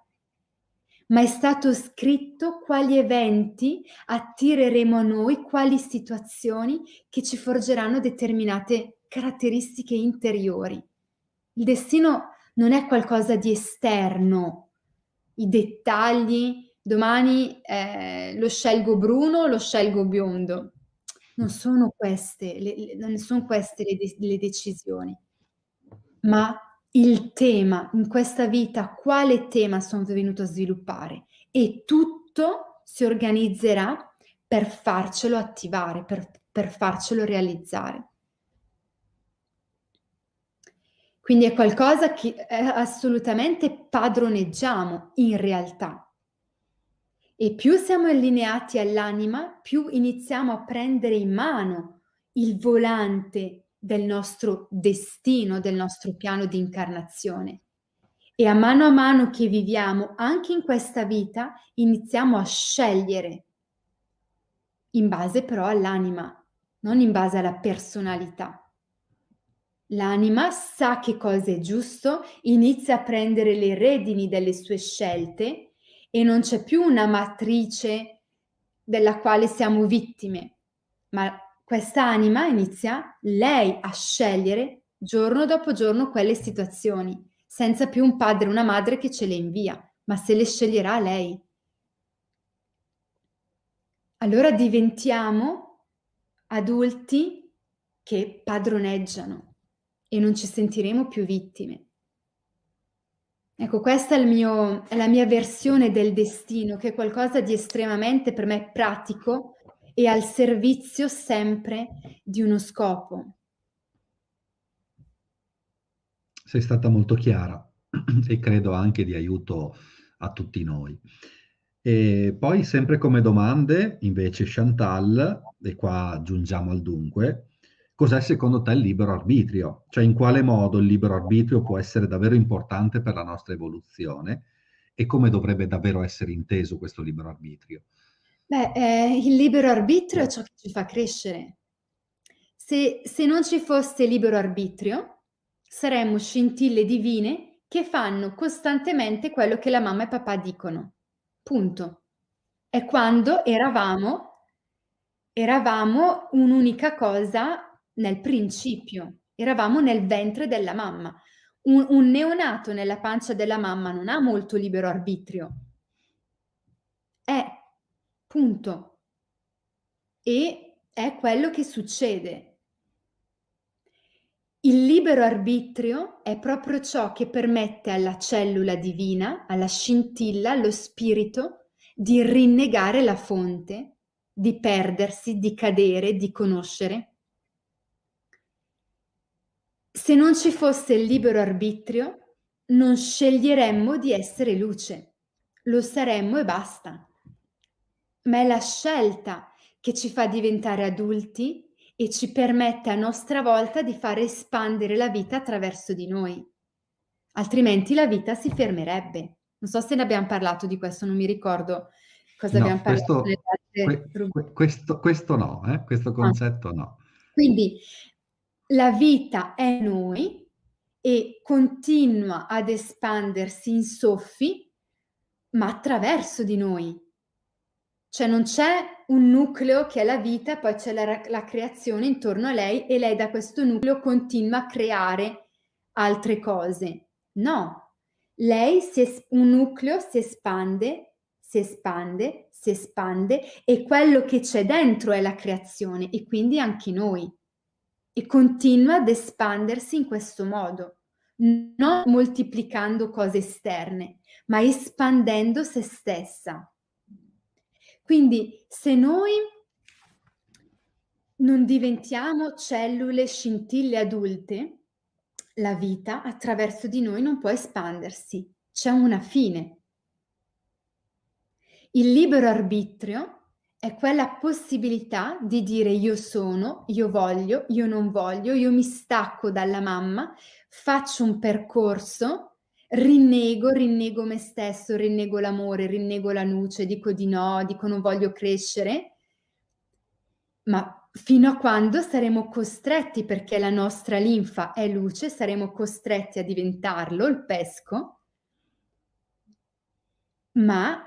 ma è stato scritto quali eventi attireremo a noi, quali situazioni che ci forgeranno determinate caratteristiche interiori. Il destino non è qualcosa di esterno, i dettagli, domani eh, lo scelgo bruno, lo scelgo biondo. Non sono queste le, le, non sono queste le, de- le decisioni, ma il tema in questa vita, quale tema sono venuto a sviluppare e tutto si organizzerà per farcelo attivare, per, per farcelo realizzare. Quindi è qualcosa che eh, assolutamente padroneggiamo in realtà. E più siamo allineati all'anima, più iniziamo a prendere in mano il volante del nostro destino, del nostro piano di incarnazione. E a mano a mano che viviamo anche in questa vita, iniziamo a scegliere, in base però all'anima, non in base alla personalità. L'anima sa che cosa è giusto, inizia a prendere le redini delle sue scelte e non c'è più una matrice della quale siamo vittime, ma quest'anima inizia lei a scegliere giorno dopo giorno quelle situazioni, senza più un padre o una madre che ce le invia, ma se le sceglierà lei. Allora diventiamo adulti che padroneggiano e non ci sentiremo più vittime. Ecco, questa è, mio, è la mia versione del destino, che è qualcosa di estremamente per me pratico, e al servizio sempre di uno scopo. Sei stata molto chiara [CLEARS THROAT] e credo anche di aiuto a tutti noi. E poi sempre come domande, invece Chantal, e qua giungiamo al dunque, cos'è secondo te il libero arbitrio? Cioè in quale modo il libero arbitrio può essere davvero importante per la nostra evoluzione e come dovrebbe davvero essere inteso questo libero arbitrio? Beh, eh, il libero arbitrio è ciò che ci fa crescere. Se, se non ci fosse libero arbitrio, saremmo scintille divine che fanno costantemente quello che la mamma e papà dicono. Punto. È quando eravamo, eravamo un'unica cosa nel principio, eravamo nel ventre della mamma. Un, un, neonato nella pancia della mamma non ha molto libero arbitrio. È Punto. E è quello che succede. Il libero arbitrio è proprio ciò che permette alla cellula divina, alla scintilla, allo spirito di rinnegare la fonte, di perdersi, di cadere, di conoscere. Se non ci fosse il libero arbitrio, non sceglieremmo di essere luce, lo saremmo e basta ma è la scelta che ci fa diventare adulti e ci permette a nostra volta di far espandere la vita attraverso di noi. Altrimenti la vita si fermerebbe. Non so se ne abbiamo parlato di questo, non mi ricordo cosa no, abbiamo parlato. Questo, que, questo, questo no, eh? questo ah. concetto ah. no. Quindi la vita è noi e continua ad espandersi in soffi, ma attraverso di noi. Cioè non c'è un nucleo che è la vita, poi c'è la, la creazione intorno a lei e lei da questo nucleo continua a creare altre cose. No, lei si es- un nucleo si espande, si espande, si espande e quello che c'è dentro è la creazione e quindi anche noi. E continua ad espandersi in questo modo, non moltiplicando cose esterne, ma espandendo se stessa. Quindi se noi non diventiamo cellule scintille adulte, la vita attraverso di noi non può espandersi, c'è una fine. Il libero arbitrio è quella possibilità di dire io sono, io voglio, io non voglio, io mi stacco dalla mamma, faccio un percorso rinnego, rinnego me stesso, rinnego l'amore, rinnego la luce, dico di no, dico non voglio crescere, ma fino a quando saremo costretti, perché la nostra linfa è luce, saremo costretti a diventarlo, il pesco, ma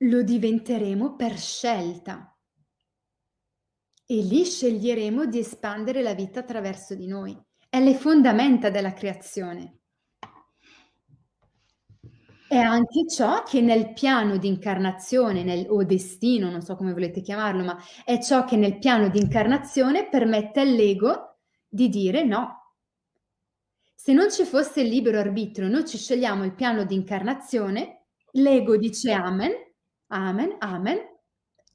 lo diventeremo per scelta. E lì sceglieremo di espandere la vita attraverso di noi. È le fondamenta della creazione. È anche ciò che nel piano di incarnazione nel, o destino, non so come volete chiamarlo, ma è ciò che nel piano di incarnazione permette all'ego di dire no. Se non ci fosse il libero arbitrio, noi ci scegliamo il piano di incarnazione, l'ego dice amen, amen, amen,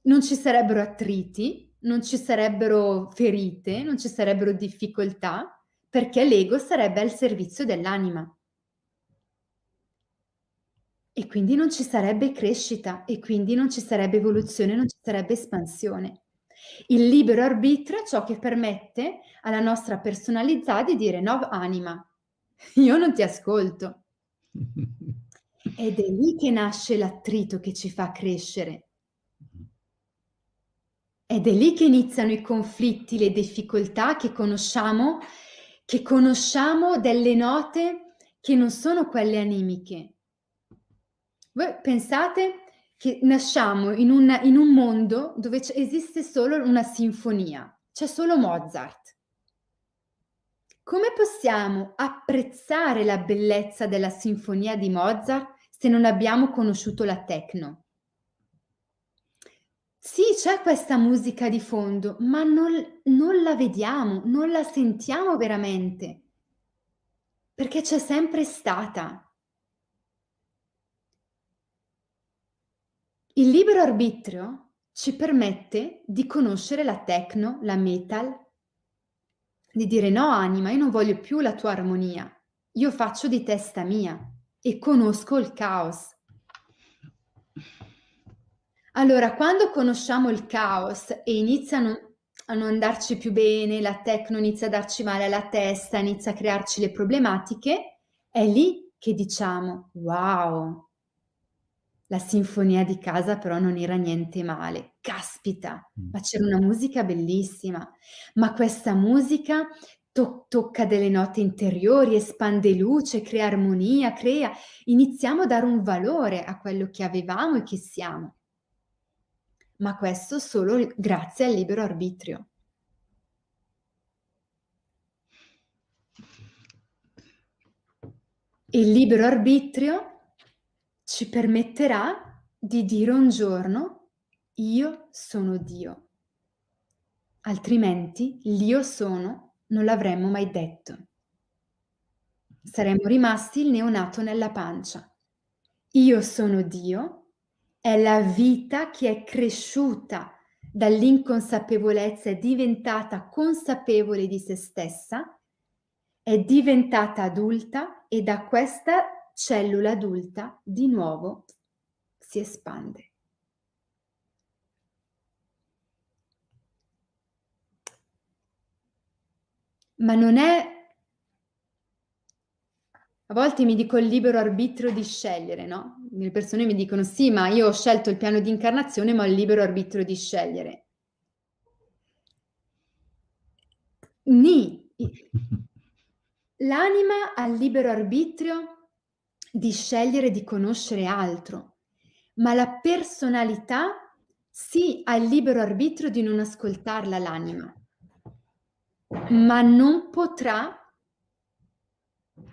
non ci sarebbero attriti, non ci sarebbero ferite, non ci sarebbero difficoltà, perché l'ego sarebbe al servizio dell'anima. E quindi non ci sarebbe crescita e quindi non ci sarebbe evoluzione, non ci sarebbe espansione. Il libero arbitrio è ciò che permette alla nostra personalità di dire no anima, [LAUGHS] io non ti ascolto. Ed è lì che nasce l'attrito che ci fa crescere. Ed è lì che iniziano i conflitti, le difficoltà che conosciamo, che conosciamo delle note che non sono quelle animiche, voi pensate che nasciamo in un, in un mondo dove esiste solo una sinfonia, c'è solo Mozart. Come possiamo apprezzare la bellezza della sinfonia di Mozart se non abbiamo conosciuto la techno? Sì, c'è questa musica di fondo, ma non, non la vediamo, non la sentiamo veramente, perché c'è sempre stata. Il libero arbitrio ci permette di conoscere la techno, la metal, di dire no anima, io non voglio più la tua armonia, io faccio di testa mia e conosco il caos. Allora, quando conosciamo il caos e iniziano a non andarci più bene, la techno inizia a darci male alla testa, inizia a crearci le problematiche, è lì che diciamo wow, la sinfonia di casa però non era niente male. Caspita, mm. ma c'era una musica bellissima, ma questa musica to- tocca delle note interiori, espande luce, crea armonia, crea. Iniziamo a dare un valore a quello che avevamo e che siamo. Ma questo solo grazie al libero arbitrio. Il libero arbitrio ci permetterà di dire un giorno io sono Dio. Altrimenti l'io sono non l'avremmo mai detto. Saremmo rimasti il neonato nella pancia. Io sono Dio è la vita che è cresciuta dall'inconsapevolezza, è diventata consapevole di se stessa, è diventata adulta e da questa cellula adulta di nuovo si espande. Ma non è... A volte mi dico il libero arbitrio di scegliere, no? Le persone mi dicono sì, ma io ho scelto il piano di incarnazione, ma ho il libero arbitrio di scegliere. Ni. [LAUGHS] L'anima ha il libero arbitrio di scegliere di conoscere altro, ma la personalità sì ha il libero arbitrio di non ascoltarla l'anima, ma non potrà,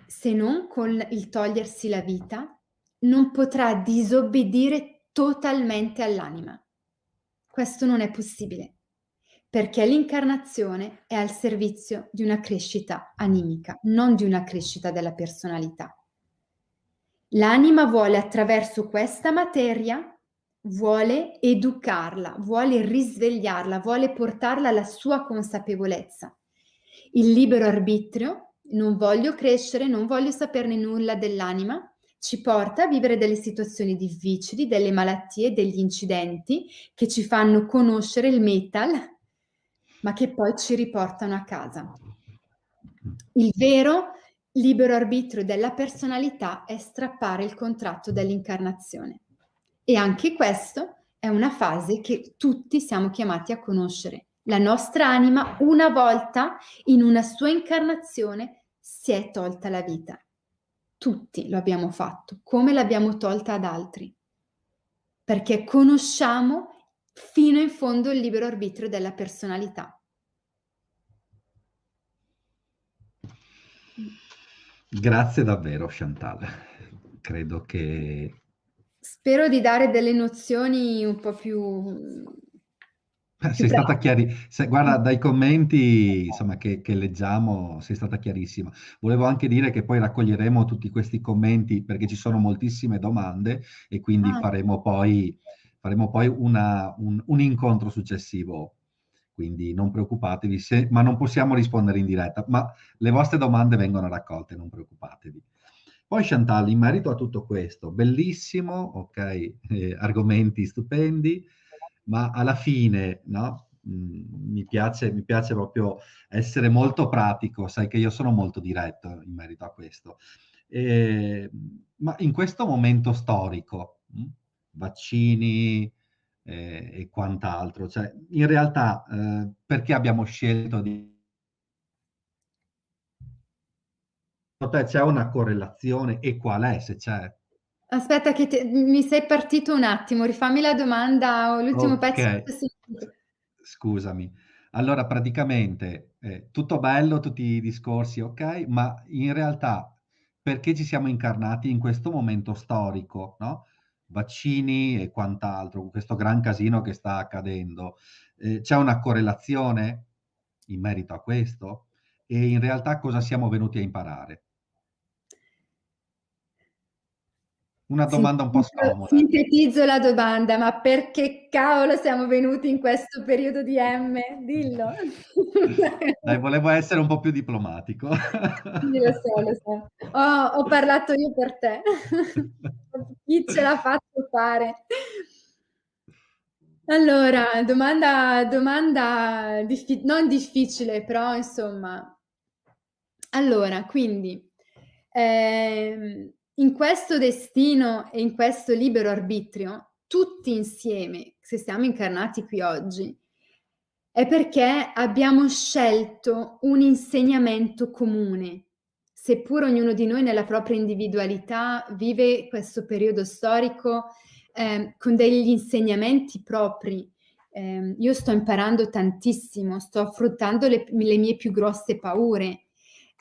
se non con il togliersi la vita, non potrà disobbedire totalmente all'anima. Questo non è possibile, perché l'incarnazione è al servizio di una crescita animica, non di una crescita della personalità. L'anima vuole attraverso questa materia, vuole educarla, vuole risvegliarla, vuole portarla alla sua consapevolezza. Il libero arbitrio, non voglio crescere, non voglio saperne nulla dell'anima, ci porta a vivere delle situazioni difficili, delle malattie, degli incidenti che ci fanno conoscere il metal, ma che poi ci riportano a casa. Il vero libero arbitrio della personalità è strappare il contratto dell'incarnazione. E anche questo è una fase che tutti siamo chiamati a conoscere. La nostra anima una volta in una sua incarnazione si è tolta la vita. Tutti lo abbiamo fatto, come l'abbiamo tolta ad altri, perché conosciamo fino in fondo il libero arbitrio della personalità. Grazie davvero Chantal, credo che... Spero di dare delle nozioni un po' più... sei brava. stata chiarissima, guarda dai commenti insomma, che, che, leggiamo sei stata chiarissima. Volevo anche dire che poi raccoglieremo tutti questi commenti perché ci sono moltissime domande e quindi ah. faremo poi, faremo poi una, un, un incontro successivo quindi non preoccupatevi, se, ma non possiamo rispondere in diretta, ma le vostre domande vengono raccolte, non preoccupatevi. Poi Chantal, in merito a tutto questo, bellissimo, ok, eh, argomenti stupendi, ma alla fine, no? Mm, mi, piace, mi piace proprio essere molto pratico, sai che io sono molto diretto in merito a questo. Eh, ma in questo momento storico, mm, vaccini, vaccini, eh, e quant'altro. Cioè, in realtà, eh, perché abbiamo scelto di... Cioè, c'è una correlazione e qual è se c'è? Aspetta che te... mi sei partito un attimo, rifammi la domanda l'ultimo okay. pezzo. Scusami. Allora, praticamente, eh, tutto bello, tutti i discorsi, ok, ma in realtà perché ci siamo incarnati in questo momento storico, no? vaccini e quant'altro, con questo gran casino che sta accadendo. Eh, c'è una correlazione in merito a questo? E in realtà cosa siamo venuti a imparare? Una domanda un po' scomoda. Sintetizzo la domanda, ma perché cavolo siamo venuti in questo periodo di M? Dillo. [LAUGHS] Dai, volevo essere un po' più diplomatico. Sì, lo so, lo so. Oh, ho parlato io per te. [LAUGHS] Chi ce l'ha faccio fare? Allora, domanda, domanda diffi- non difficile, però insomma. Allora, quindi... Ehm, in questo destino e in questo libero arbitrio, tutti insieme, se siamo incarnati qui oggi, è perché abbiamo scelto un insegnamento comune. Seppur ognuno di noi nella propria individualità vive questo periodo storico eh, con degli insegnamenti propri, eh, io sto imparando tantissimo, sto affrontando le, le mie più grosse paure,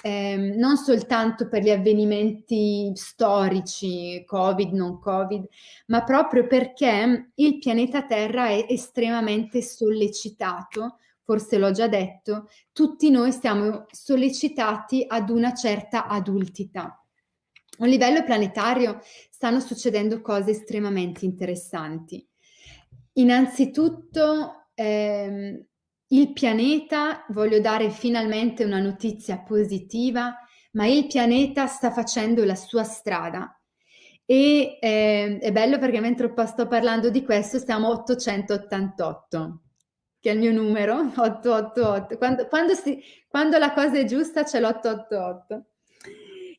ehm, non soltanto per gli avvenimenti storici, Covid, non Covid, ma proprio perché il pianeta Terra è estremamente sollecitato, forse l'ho già detto, tutti noi siamo sollecitati ad una certa adultità. A livello planetario stanno succedendo cose estremamente interessanti. Innanzitutto ehm, il pianeta, voglio dare finalmente una notizia positiva, ma il pianeta sta facendo la sua strada. E eh, è bello perché mentre sto parlando di questo stiamo 888, che è il mio numero, 888. [LAUGHS] Quando, quando, si, quando la cosa è giusta c'è l'888.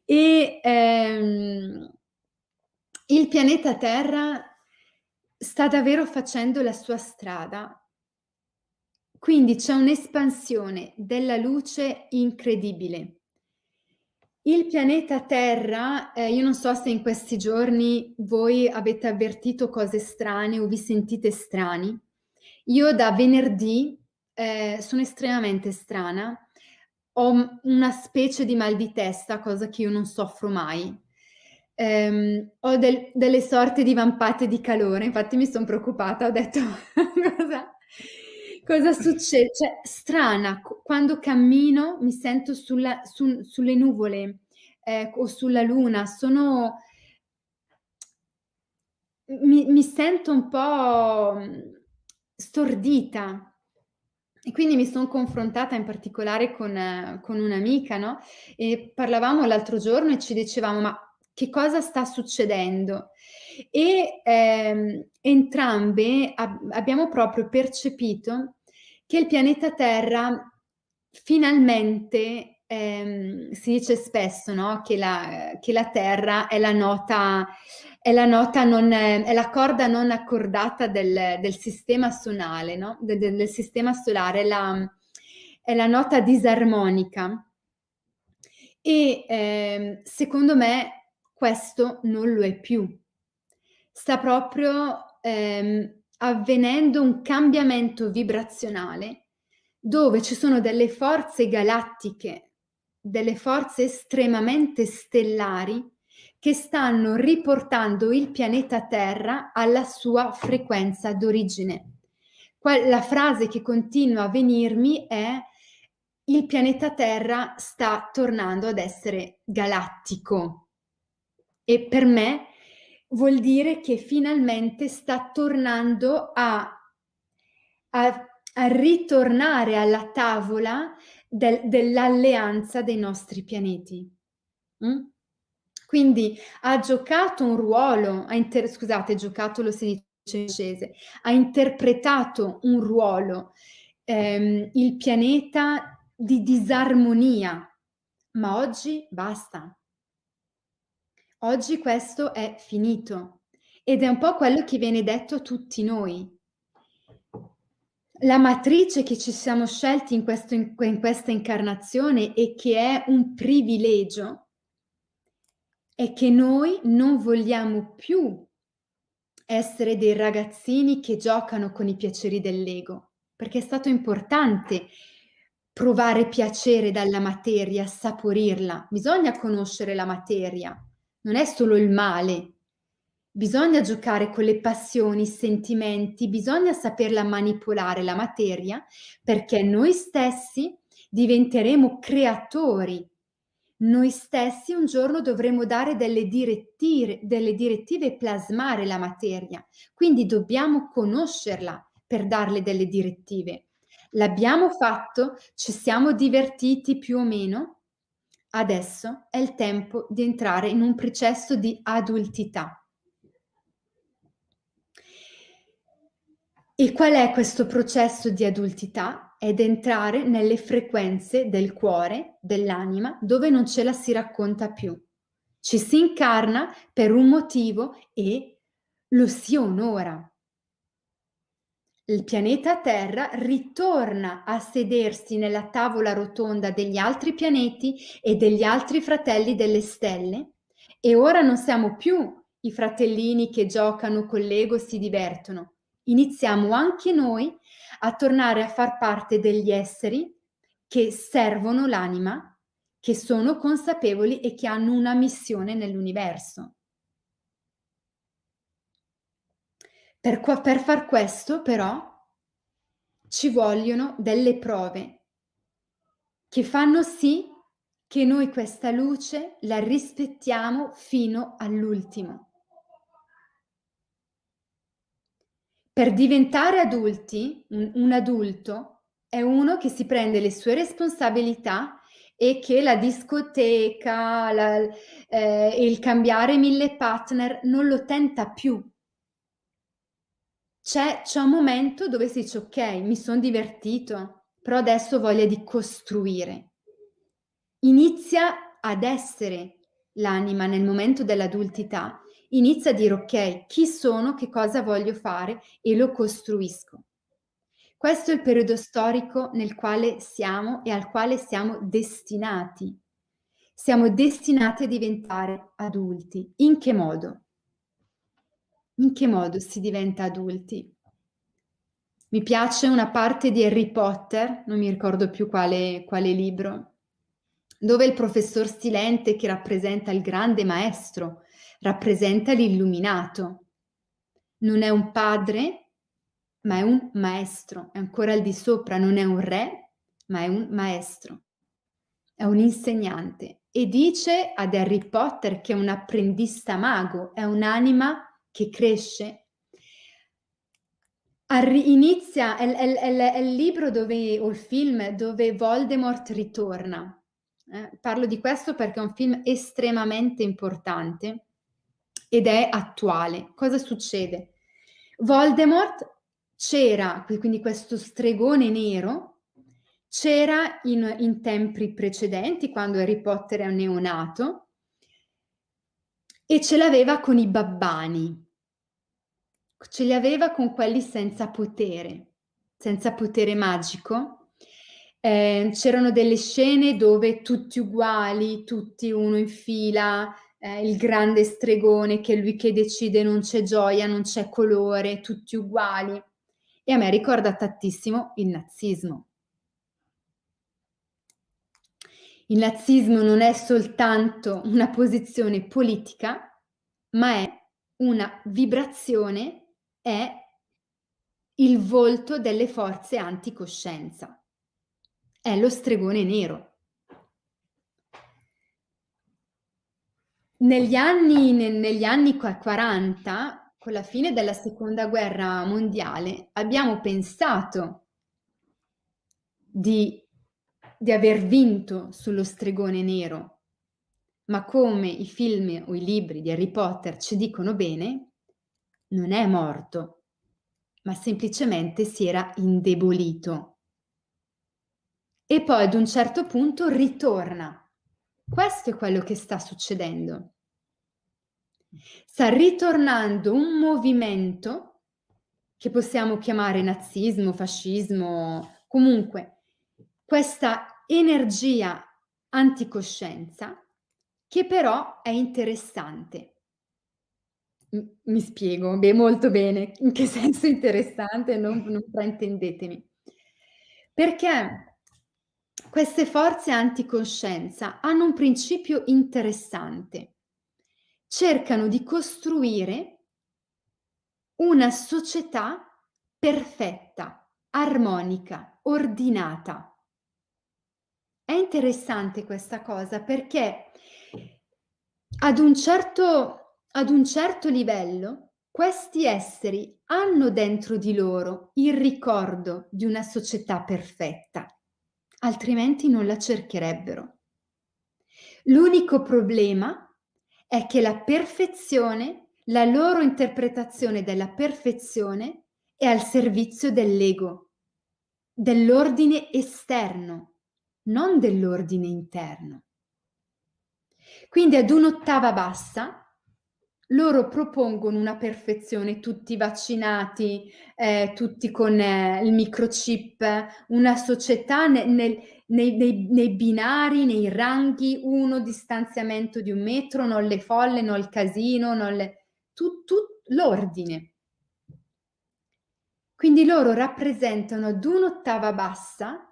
E ehm, il pianeta Terra sta davvero facendo la sua strada quindi c'è un'espansione della luce incredibile. Il pianeta Terra, eh, io non so se in questi giorni voi avete avvertito cose strane o vi sentite strani. Io da venerdì eh, sono estremamente strana, ho una specie di mal di testa, cosa che io non soffro mai. Um, ho del, delle sorte di vampate di calore, infatti mi sono preoccupata, ho detto [LAUGHS] cosa cosa succede? Cioè, strana, quando cammino mi sento sulla, su, sulle nuvole eh, o sulla luna, sono... Mi, mi, sento un po' mm, stordita. E quindi mi sono confrontata in particolare con, con un'amica, no? E parlavamo l'altro giorno e ci dicevamo, ma che cosa sta succedendo? E ehm, entrambe ab- abbiamo proprio percepito che il pianeta Terra finalmente ehm, si dice spesso no? che, la, che, la, Terra è la nota, è la, nota non, è la corda non accordata del, del sistema sonale, no? de, de, del sistema solare, la, è la nota disarmonica. E ehm, secondo me questo non lo è più. Sta proprio ehm, avvenendo un cambiamento vibrazionale dove ci sono delle forze galattiche, delle forze estremamente stellari che stanno riportando il pianeta Terra alla sua frequenza d'origine. La frase che continua a venirmi è il pianeta Terra sta tornando ad essere galattico. E per me vuol dire che finalmente sta tornando a, a, a ritornare alla tavola del, dell'alleanza dei nostri pianeti. Mm? Quindi ha giocato un ruolo, inter- scusate, giocato lo si dice in francese, ha interpretato un ruolo ehm, il pianeta di disarmonia, ma oggi basta. Oggi questo è finito ed è un po' quello che viene detto a tutti noi. La matrice che ci siamo scelti in, questo, in questa incarnazione e che è un privilegio è che noi non vogliamo più essere dei ragazzini che giocano con i piaceri dell'ego, perché è stato importante provare piacere dalla materia, saporirla. Bisogna conoscere la materia, non è solo il male. Bisogna giocare con le passioni, i sentimenti, bisogna saperla manipolare la materia perché noi stessi diventeremo creatori. Noi stessi un giorno dovremo dare delle direttive, delle direttive e plasmare la materia, quindi dobbiamo conoscerla per darle delle direttive. L'abbiamo fatto, ci siamo divertiti più o meno, Adesso è il tempo di entrare in un processo di adultità. E qual è questo processo di adultità? Ed entrare nelle frequenze del cuore, dell'anima, dove non ce la si racconta più. Ci si incarna per un motivo e lo si onora il pianeta Terra ritorna a sedersi nella tavola rotonda degli altri pianeti e degli altri fratelli delle stelle e ora non siamo più i fratellini che giocano con l'ego e si divertono. Iniziamo anche noi a tornare a far parte degli esseri che servono l'anima, che sono consapevoli e che hanno una missione nell'universo. Per, qua, per far questo, però, ci vogliono delle prove che fanno sì che noi questa luce la rispettiamo fino all'ultimo. Per diventare adulti, un, un, adulto è uno che si prende le sue responsabilità e che la discoteca e eh, il cambiare mille partner non lo tenta più c'è, c'è un momento dove si dice ok, mi sono divertito, però adesso ho voglia di costruire. Inizia ad essere l'anima nel momento dell'adultità, inizia a dire ok, chi sono, che cosa voglio fare e lo costruisco. Questo è il periodo storico nel quale siamo e al quale siamo destinati. Siamo destinati a diventare adulti. In che modo? In che modo si diventa adulti? Mi piace una parte di Harry Potter, non mi ricordo più quale, quale libro, dove il professor silente che rappresenta il grande maestro, rappresenta l'illuminato. Non è un padre, ma è un maestro, è ancora al di sopra, non è un re, ma è un maestro, è un insegnante. E dice ad Harry Potter che è un apprendista mago, è un'anima che cresce, inizia, è, è, è, è, il libro dove, o il film dove Voldemort ritorna. Eh, parlo di questo perché è un film estremamente importante ed è attuale. Cosa succede? Voldemort c'era, quindi questo stregone nero, c'era in, in tempi precedenti, quando Harry Potter è un neonato, e ce l'aveva con i babbani, ce li aveva con quelli senza potere, senza potere magico. Eh, c'erano delle scene dove tutti uguali, tutti uno in fila, eh, il grande stregone che è lui che decide non c'è gioia, non c'è colore, tutti uguali. E a me ricorda tantissimo il nazismo. Il nazismo non è soltanto una posizione politica, ma è una vibrazione, è il volto delle forze anticoscienza. È lo stregone nero. Negli anni, negli anni 40, con la fine della seconda guerra mondiale, abbiamo pensato di di aver vinto sullo stregone nero, ma come i film o i libri di Harry Potter ci dicono bene, non è morto, ma semplicemente si era indebolito. E poi ad un certo punto ritorna. Questo è quello che sta succedendo. Sta ritornando un movimento che possiamo chiamare nazismo, fascismo, comunque questa energia anticoscienza che però è interessante. Mi spiego beh, molto bene in che [LAUGHS] senso interessante, non, non fraintendetemi. Perché queste forze anticoscienza hanno un principio interessante. Cercano di costruire una società perfetta, armonica, ordinata è interessante questa cosa perché ad un certo, ad un certo livello questi esseri hanno dentro di loro il ricordo di una società perfetta, altrimenti non la cercherebbero. L'unico problema è che la perfezione, la loro interpretazione della perfezione è al servizio dell'ego, dell'ordine esterno non dell'ordine interno. Quindi ad un'ottava bassa loro propongono una perfezione, tutti vaccinati, eh, tutti con eh, il microchip, una società nel, nel, nei, nei, nei, binari, nei ranghi, uno distanziamento di un metro, non le folle, non il casino, non le... Tut, tut, l'ordine. Quindi loro rappresentano ad un'ottava bassa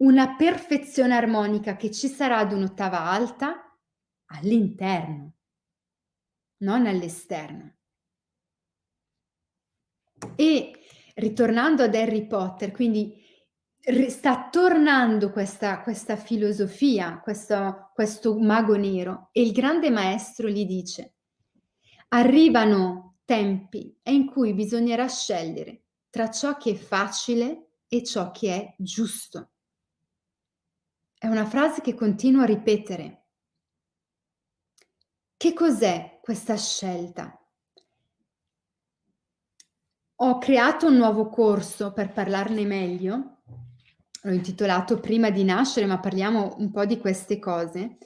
una perfezione armonica che ci sarà ad un'ottava alta all'interno, non all'esterno. E ritornando ad Harry Potter, quindi sta tornando questa, questa filosofia, questo, questo mago nero e il grande maestro gli dice, arrivano tempi in cui bisognerà scegliere tra ciò che è facile e ciò che è giusto. È una frase che continuo a ripetere. Che cos'è questa scelta? Ho creato un nuovo corso per parlarne meglio, l'ho intitolato Prima di nascere, ma parliamo un po' di queste cose,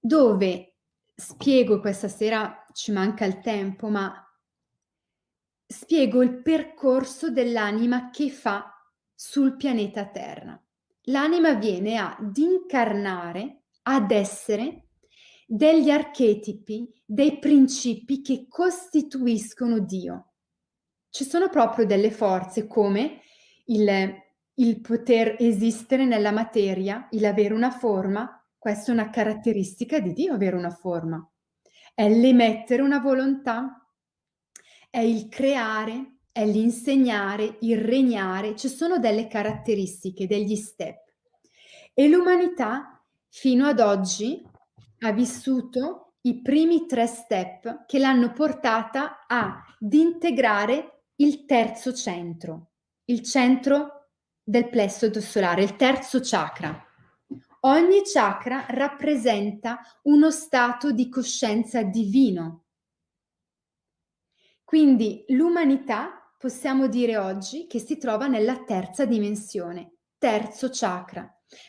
dove spiego questa sera, ci manca il tempo, ma spiego il percorso dell'anima che fa sul pianeta Terra l'anima viene ad incarnare, ad essere degli archetipi, dei principi che costituiscono Dio. Ci sono proprio delle forze come il, il poter esistere nella materia, il avere una forma, questa è una caratteristica di Dio, avere una forma, è l'emettere una volontà, è il creare, è l'insegnare, il regnare, ci sono delle caratteristiche, degli step. E l'umanità fino ad oggi ha vissuto i primi tre step che l'hanno portata ad integrare il terzo centro, il centro del plesso solare, il terzo chakra. Ogni chakra rappresenta uno stato di coscienza divino. Quindi l'umanità possiamo dire oggi che si trova nella terza dimensione, terzo chakra.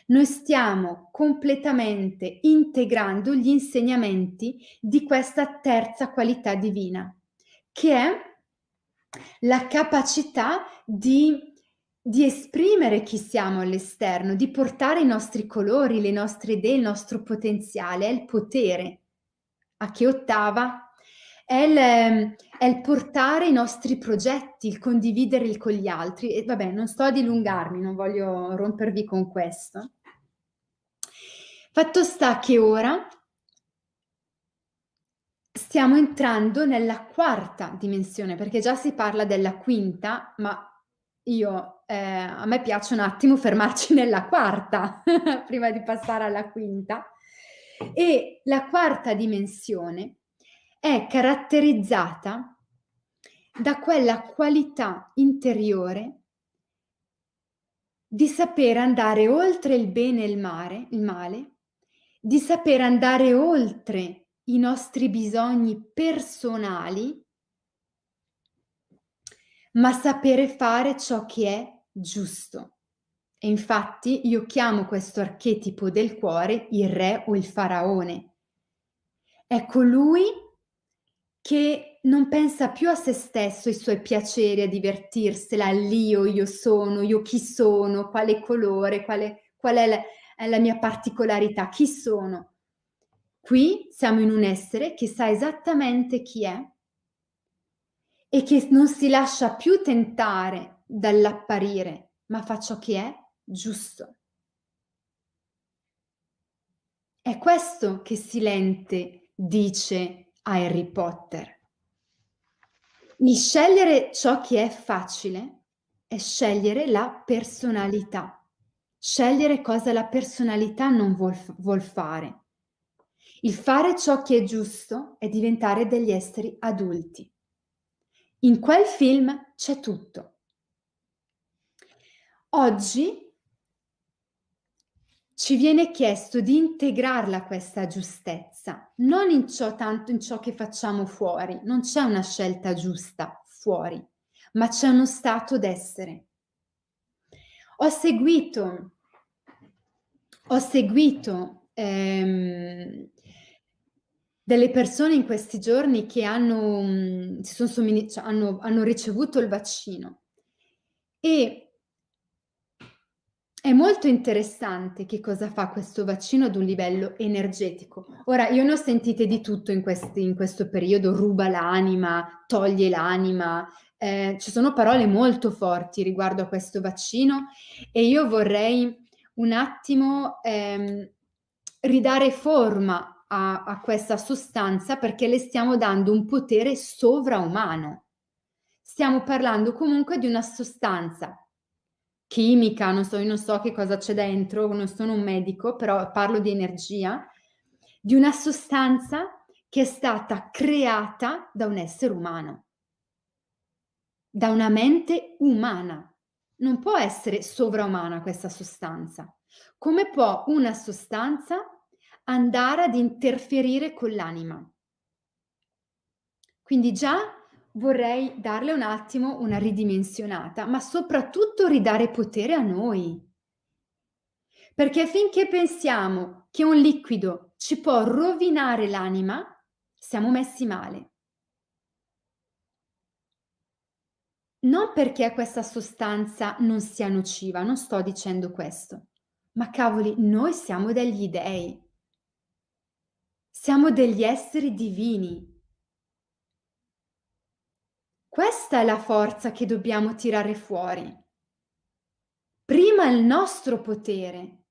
Noi stiamo completamente integrando gli insegnamenti di questa terza qualità divina, che è la capacità di, di esprimere chi siamo all'esterno, di portare i nostri colori, le nostre idee, il nostro potenziale, è il potere. A che ottava? è il, è il, portare i nostri progetti, il condividere con gli altri. E vabbè, non sto a dilungarmi, non voglio rompervi con questo. Fatto sta che ora stiamo entrando nella quarta dimensione, perché già si parla della quinta, ma io eh, a me piace un attimo fermarci [LAUGHS] nella quarta [LAUGHS] prima di passare alla quinta. E la quarta dimensione è caratterizzata da quella qualità interiore di sapere andare oltre il bene e il, mare, il male, di sapere andare oltre i nostri bisogni personali, ma sapere fare ciò che è giusto. E infatti io chiamo questo archetipo del cuore il re o il faraone. È colui ecco, che non pensa più a se stesso, ai suoi piaceri, a divertirsela, all'io, io sono, io chi sono, quale colore, quale, qual è la, è la mia particolarità, chi sono. Qui siamo in un essere che sa esattamente chi è e che non si lascia più tentare dall'apparire, ma fa ciò che è giusto. È questo che Silente dice a Harry Potter. Il scegliere ciò che è facile è scegliere la personalità, scegliere cosa la personalità non vuol, vuol fare. Il fare ciò che è giusto è diventare degli esseri adulti. In quel film c'è tutto. Oggi ci viene chiesto di integrarla questa giustezza, non in ciò, tanto in ciò che facciamo fuori, non c'è una scelta giusta fuori, ma c'è uno stato d'essere. Ho seguito, ho seguito ehm, delle persone in questi giorni che hanno, mh, mm, sono, hanno, hanno ricevuto il vaccino e è molto interessante che cosa fa questo vaccino ad un livello energetico. Ora, io ne ho sentite di tutto in, questi, in questo periodo, ruba l'anima, toglie l'anima, eh, ci sono parole molto forti riguardo a questo vaccino e io vorrei un attimo ehm, ridare forma a, a questa sostanza perché le stiamo dando un potere sovraumano. Stiamo parlando comunque di una sostanza chimica, non so, io non so che cosa c'è dentro, non sono un medico, però parlo di energia, di una sostanza che è stata creata da un essere umano, da una mente umana. Non può essere sovraumana questa sostanza. Come può una sostanza andare ad interferire con l'anima? Quindi già vorrei darle un attimo una ridimensionata, ma soprattutto ridare potere a noi. Perché finché pensiamo che un liquido ci può rovinare l'anima, siamo messi male. Non perché questa sostanza non sia nociva, non sto dicendo questo, ma cavoli, noi siamo degli dei, siamo degli esseri divini questa è la forza che dobbiamo tirare fuori. Prima il nostro potere.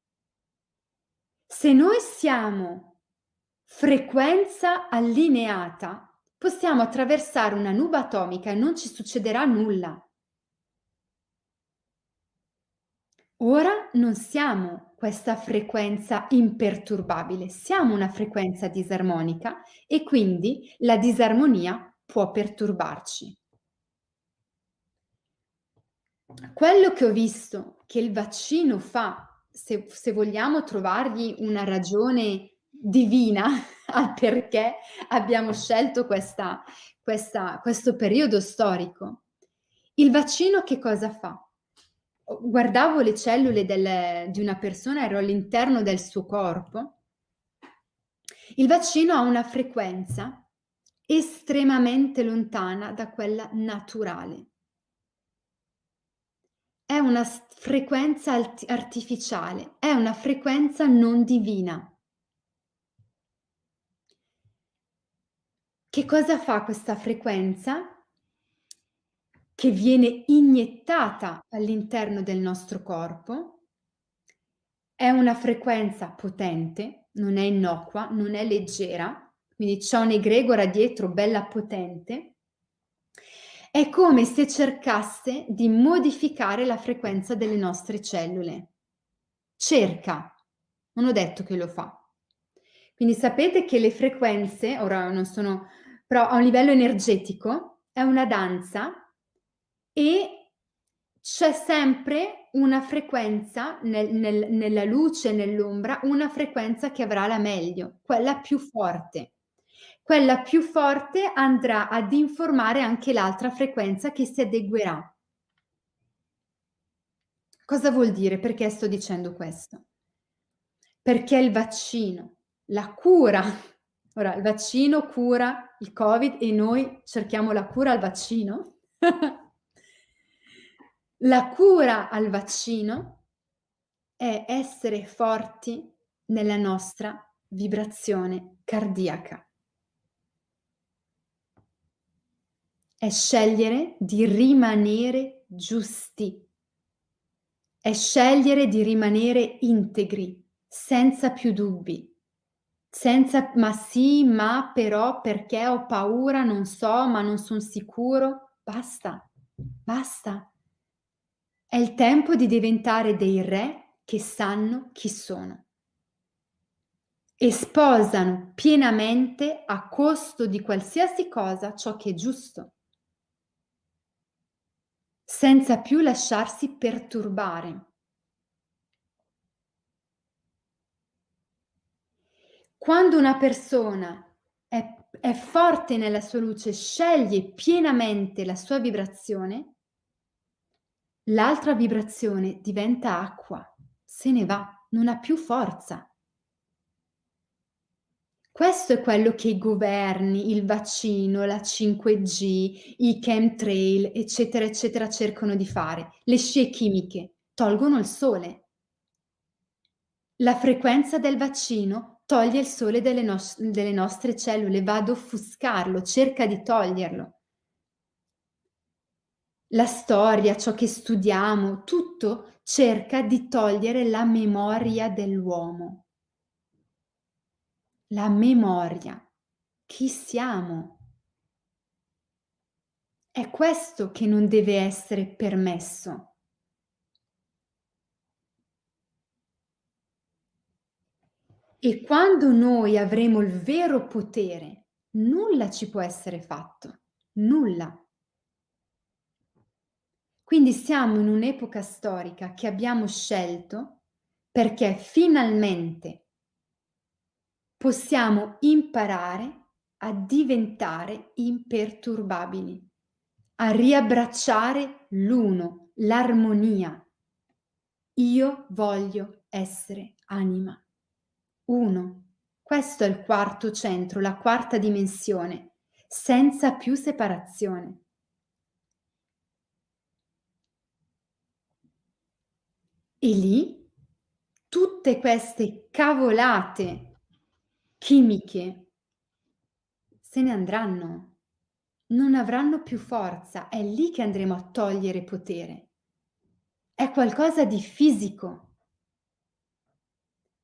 Se noi siamo frequenza allineata, possiamo attraversare una nube atomica e non ci succederà nulla. Ora non siamo questa frequenza imperturbabile, siamo una frequenza disarmonica e quindi la disarmonia può perturbarci quello che ho visto che il vaccino fa, se, se vogliamo trovargli una ragione divina [LAUGHS] al perché abbiamo scelto questa, questa, questo periodo storico, il vaccino che cosa fa? Guardavo le cellule del, di una persona, ero all'interno del suo corpo. Il vaccino ha una frequenza estremamente lontana da quella naturale. È una frequenza alt artificiale, è una frequenza non divina. Che cosa fa questa frequenza? Che viene iniettata all'interno del nostro corpo. È una frequenza potente, non è innocua, non è leggera, quindi c'è un'egregora dietro bella potente è come se cercasse di modificare la frequenza delle nostre cellule. Cerca, non ho detto che lo fa. Quindi sapete che le frequenze, ora non sono, però a un livello energetico, è una danza e c'è sempre una frequenza nel, nel, nella luce, nell'ombra, una frequenza che avrà la meglio, quella più forte quella più forte andrà ad informare anche l'altra frequenza che si adeguerà. Cosa vuol dire? Perché sto dicendo questo? Perché il vaccino, la cura, ora il vaccino cura il Covid e noi cerchiamo la cura al vaccino. [LAUGHS] la cura al vaccino è essere forti nella nostra vibrazione cardiaca. è scegliere di rimanere giusti, è scegliere di rimanere integri, senza più dubbi, senza ma sì, ma però perché ho paura, non so, ma non sono sicuro, basta, basta. È il tempo di diventare dei re che sanno chi sono e sposano pienamente a costo di qualsiasi cosa ciò che è giusto senza più lasciarsi perturbare. Quando una persona è, è, forte nella sua luce, sceglie pienamente la sua vibrazione, l'altra vibrazione diventa acqua, se ne va, non ha più forza. Questo è quello che i governi, il vaccino, la 5G, i chemtrail, eccetera, eccetera, cercano di fare. Le scie chimiche tolgono il sole. La frequenza del vaccino toglie il sole delle, no- delle nostre cellule, va ad offuscarlo, cerca di toglierlo. La storia, ciò che studiamo, tutto cerca di togliere la memoria dell'uomo la memoria, chi siamo. È questo che non deve essere permesso. E quando noi avremo il vero potere, nulla ci può essere fatto, nulla. Quindi siamo in un'epoca storica che abbiamo scelto perché finalmente possiamo imparare a diventare imperturbabili, a riabbracciare l'uno, l'armonia. Io voglio essere anima. Uno. Questo è il quarto centro, la quarta dimensione, senza più separazione. E lì tutte queste cavolate chimiche se ne andranno, non avranno più forza, è lì che andremo a togliere potere. È qualcosa di fisico.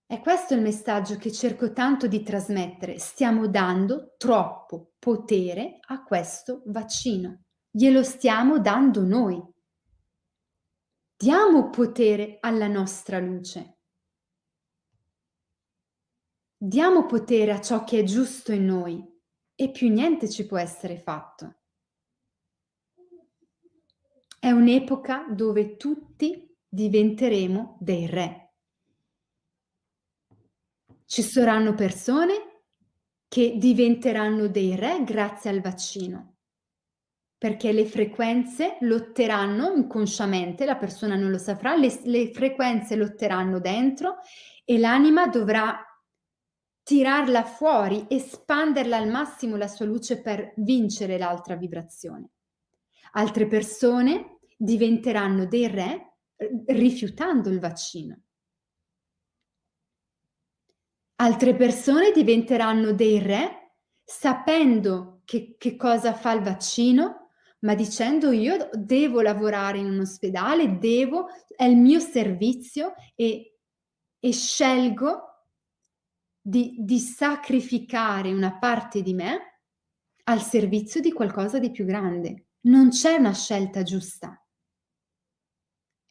È questo il messaggio che cerco tanto di trasmettere. Stiamo dando troppo potere a questo vaccino. Glielo stiamo dando noi. Diamo potere alla nostra luce. Diamo potere a ciò che è giusto in noi e più niente ci può essere fatto. È un'epoca dove tutti diventeremo dei re. Ci saranno persone che diventeranno dei re grazie al vaccino, perché le frequenze lotteranno inconsciamente, la persona non lo saprà, le, le frequenze lotteranno dentro e l'anima dovrà tirarla fuori, espanderla al massimo la sua luce per vincere l'altra vibrazione. Altre persone diventeranno dei re eh, rifiutando il vaccino. Altre persone diventeranno dei re sapendo che, che cosa fa il vaccino, ma dicendo io devo lavorare in un ospedale, devo, è il mio servizio e, e scelgo di, di sacrificare una parte di me al servizio di qualcosa di più grande. Non c'è una scelta giusta.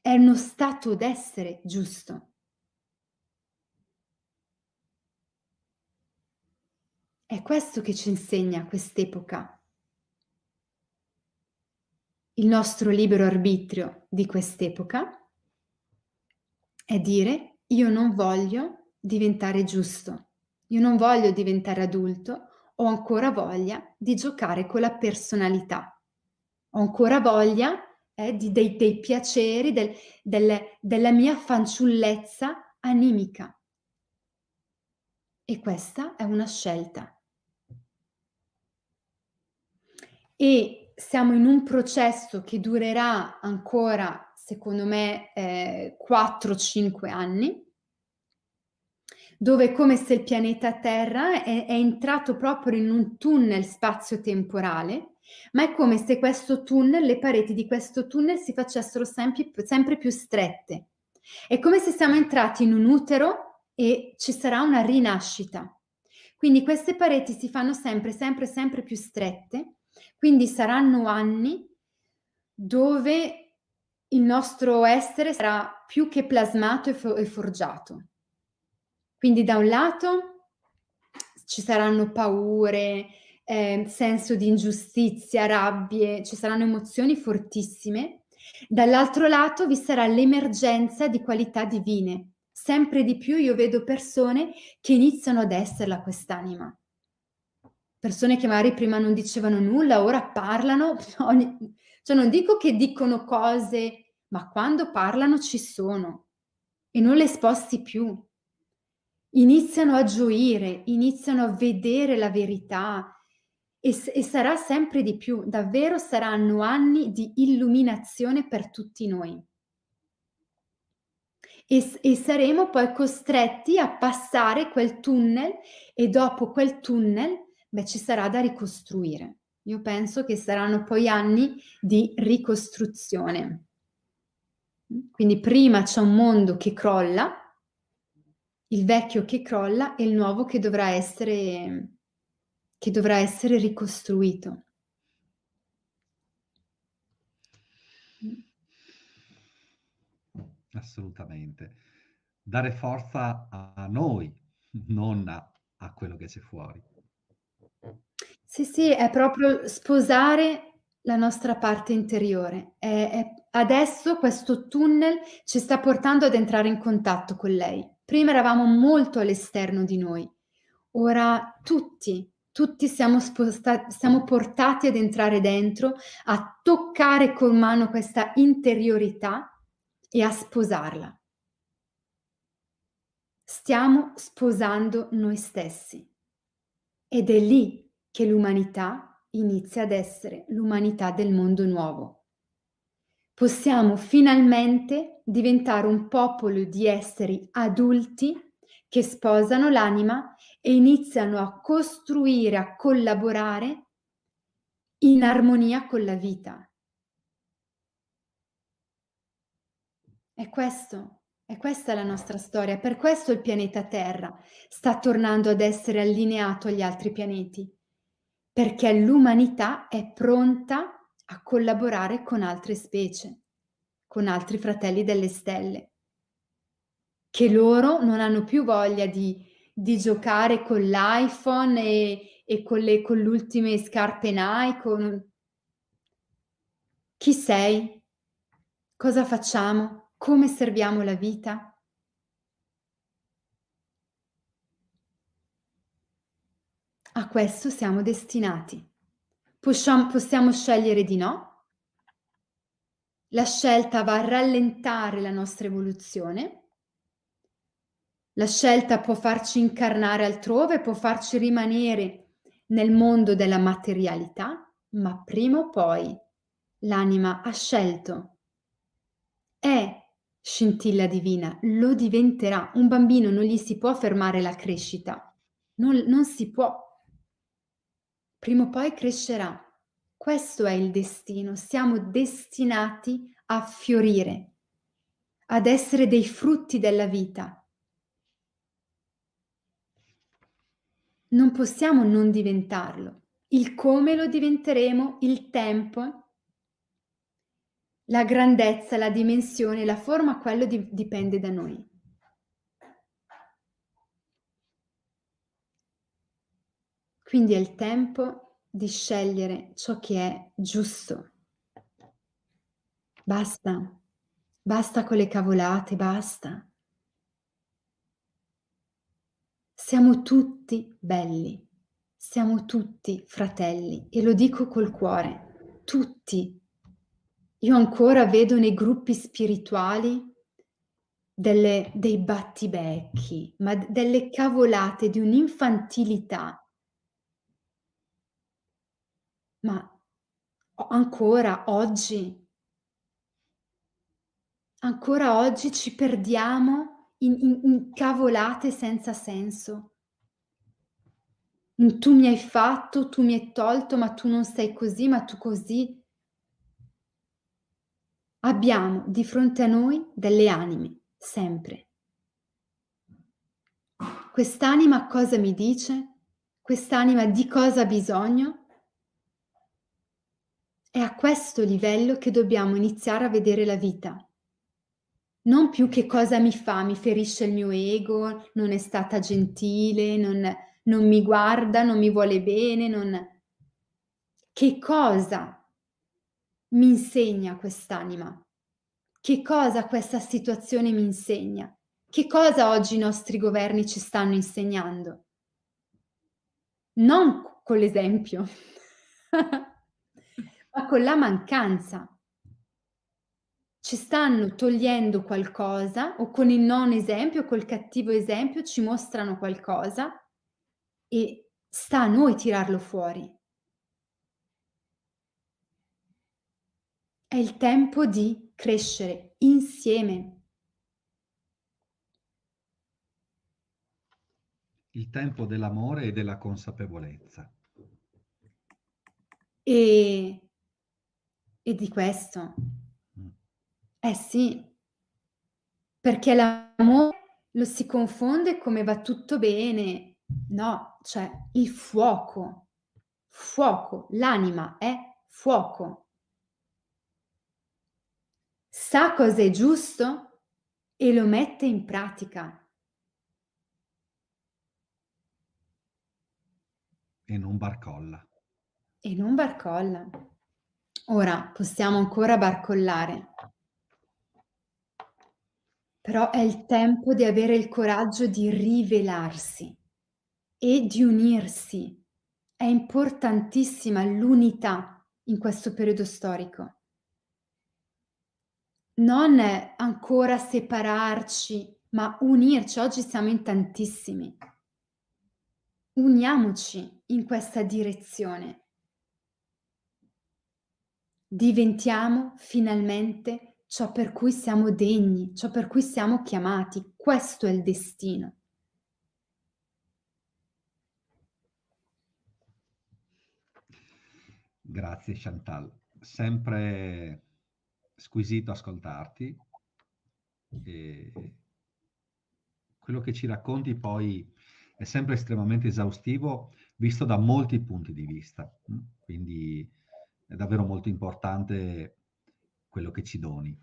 È uno stato d'essere giusto. È questo che ci insegna quest'epoca, il nostro libero arbitrio di quest'epoca è dire io non voglio diventare giusto. Io non voglio diventare adulto, ho ancora voglia di giocare con la personalità. Ho ancora voglia eh, di, dei, dei, piaceri, del, del, della mia fanciullezza animica. E questa è una scelta. E siamo in un processo che durerà ancora, secondo me, eh, 4-5 anni dove è come se il pianeta Terra è, è entrato proprio in un tunnel spazio-temporale, ma è come se questo tunnel, le pareti di questo tunnel si facessero sempre, sempre più strette. È come se siamo entrati in un utero e ci sarà una rinascita. Quindi queste pareti si fanno sempre, sempre, sempre più strette, quindi saranno anni dove il nostro essere sarà più che plasmato e, forgiato. Quindi da un lato ci saranno paure, eh, senso di ingiustizia, rabbie, ci saranno emozioni fortissime. Dall'altro lato vi sarà l'emergenza di qualità divine. Sempre di più io vedo persone che iniziano ad esserla quest'anima. Persone che magari prima non dicevano nulla, ora parlano, [LAUGHS] ogni... cioè non dico che dicono cose, ma quando parlano ci sono e non le sposti più iniziano a gioire, iniziano a vedere la verità e, e, sarà sempre di più, davvero saranno anni di illuminazione per tutti noi. E, e saremo poi costretti a passare quel tunnel e dopo quel tunnel beh, ci sarà da ricostruire. Io penso che saranno poi anni di ricostruzione. Quindi prima c'è un mondo che crolla il vecchio che crolla e il nuovo che dovrà essere, che dovrà essere ricostruito. Assolutamente. Dare forza a noi, non a, a quello che c'è fuori. Sì, sì, è proprio sposare la nostra parte interiore. È, è, adesso questo tunnel ci sta portando ad entrare in contatto con lei. Prima eravamo molto all'esterno di noi, ora tutti, tutti siamo, spostati, siamo portati ad entrare dentro, a toccare con mano questa interiorità e a sposarla. Stiamo sposando noi stessi ed è lì che l'umanità inizia ad essere l'umanità del mondo nuovo possiamo finalmente diventare un popolo di esseri adulti che sposano l'anima e iniziano a costruire, a collaborare in armonia con la vita. È questo, è questa la nostra storia, per questo il pianeta Terra sta tornando ad essere allineato agli altri pianeti, perché l'umanità è pronta a a collaborare con altre specie, con altri fratelli delle stelle, che loro non hanno più voglia di, di giocare con l'iPhone e, e con, le, con le ultime scarpe Nike. Con... Chi sei? Cosa facciamo? Come serviamo la vita? A questo siamo destinati. Possiamo, possiamo scegliere di no. La scelta va a rallentare la nostra evoluzione. La scelta può farci incarnare altrove, può farci rimanere nel mondo della materialità, ma prima o poi l'anima ha scelto. È scintilla divina, lo diventerà. Un bambino non gli si può fermare la crescita, non, non si può prima o poi crescerà. Questo è il destino, siamo destinati a fiorire, ad essere dei frutti della vita. Non possiamo non diventarlo. Il come lo diventeremo, il tempo, la grandezza, la dimensione, la forma, quello di- dipende da noi. Quindi è il tempo di scegliere ciò che è giusto. Basta, basta con le cavolate, basta. Siamo tutti belli, siamo tutti fratelli e lo dico col cuore, tutti. Io ancora vedo nei gruppi spirituali delle, dei battibecchi, ma delle cavolate di un'infantilità ma ancora oggi, ancora oggi ci perdiamo in, in, in cavolate senza senso. In tu mi hai fatto, tu mi hai tolto, ma tu non sei così, ma tu così. Abbiamo di fronte a noi delle anime, sempre. Quest'anima cosa mi dice? Quest'anima di cosa ha bisogno? È a questo livello che dobbiamo iniziare a vedere la vita. Non più che cosa mi fa, mi ferisce il mio ego, non è stata gentile, non, non mi guarda, non mi vuole bene, non... Che cosa mi insegna quest'anima? Che cosa questa situazione mi insegna? Che cosa oggi i nostri governi ci stanno insegnando? Non con l'esempio. [LAUGHS] ma con la mancanza. Ci stanno togliendo qualcosa o con il non esempio, col cattivo esempio, ci mostrano qualcosa e sta a noi tirarlo fuori. È il tempo di crescere insieme. Il tempo dell'amore e della consapevolezza. E e di questo. Mm. Eh sì, perché l'amore lo si confonde come va tutto bene. No, cioè il fuoco, fuoco, l'anima è fuoco. Sa cosa è giusto e lo mette in pratica. E non barcolla. E non barcolla. Ora possiamo ancora barcollare, però è il tempo di avere il coraggio di rivelarsi e di unirsi. È importantissima l'unità in questo periodo storico. Non ancora separarci, ma unirci. Oggi siamo in tantissimi. Uniamoci in questa direzione diventiamo finalmente ciò per cui siamo degni, ciò per cui siamo chiamati. Questo è il destino. Grazie Chantal, sempre squisito ascoltarti. E quello che ci racconti poi è sempre estremamente esaustivo, visto da molti punti di vista. Quindi è davvero molto importante quello che ci doni.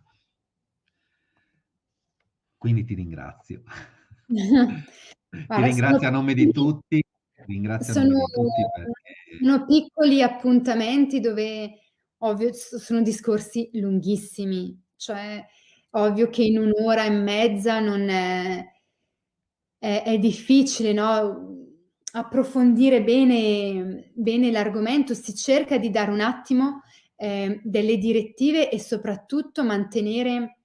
Quindi ti ringrazio. [LAUGHS] ti ringrazio a nome di tutti. Ringrazio sono, di tutti perché... sono piccoli appuntamenti dove, ovvio, sono discorsi lunghissimi, cioè ovvio che in un'ora e mezza non è, è, è difficile, no? approfondire bene, bene l'argomento, si cerca di dare un attimo eh, delle direttive e soprattutto mantenere,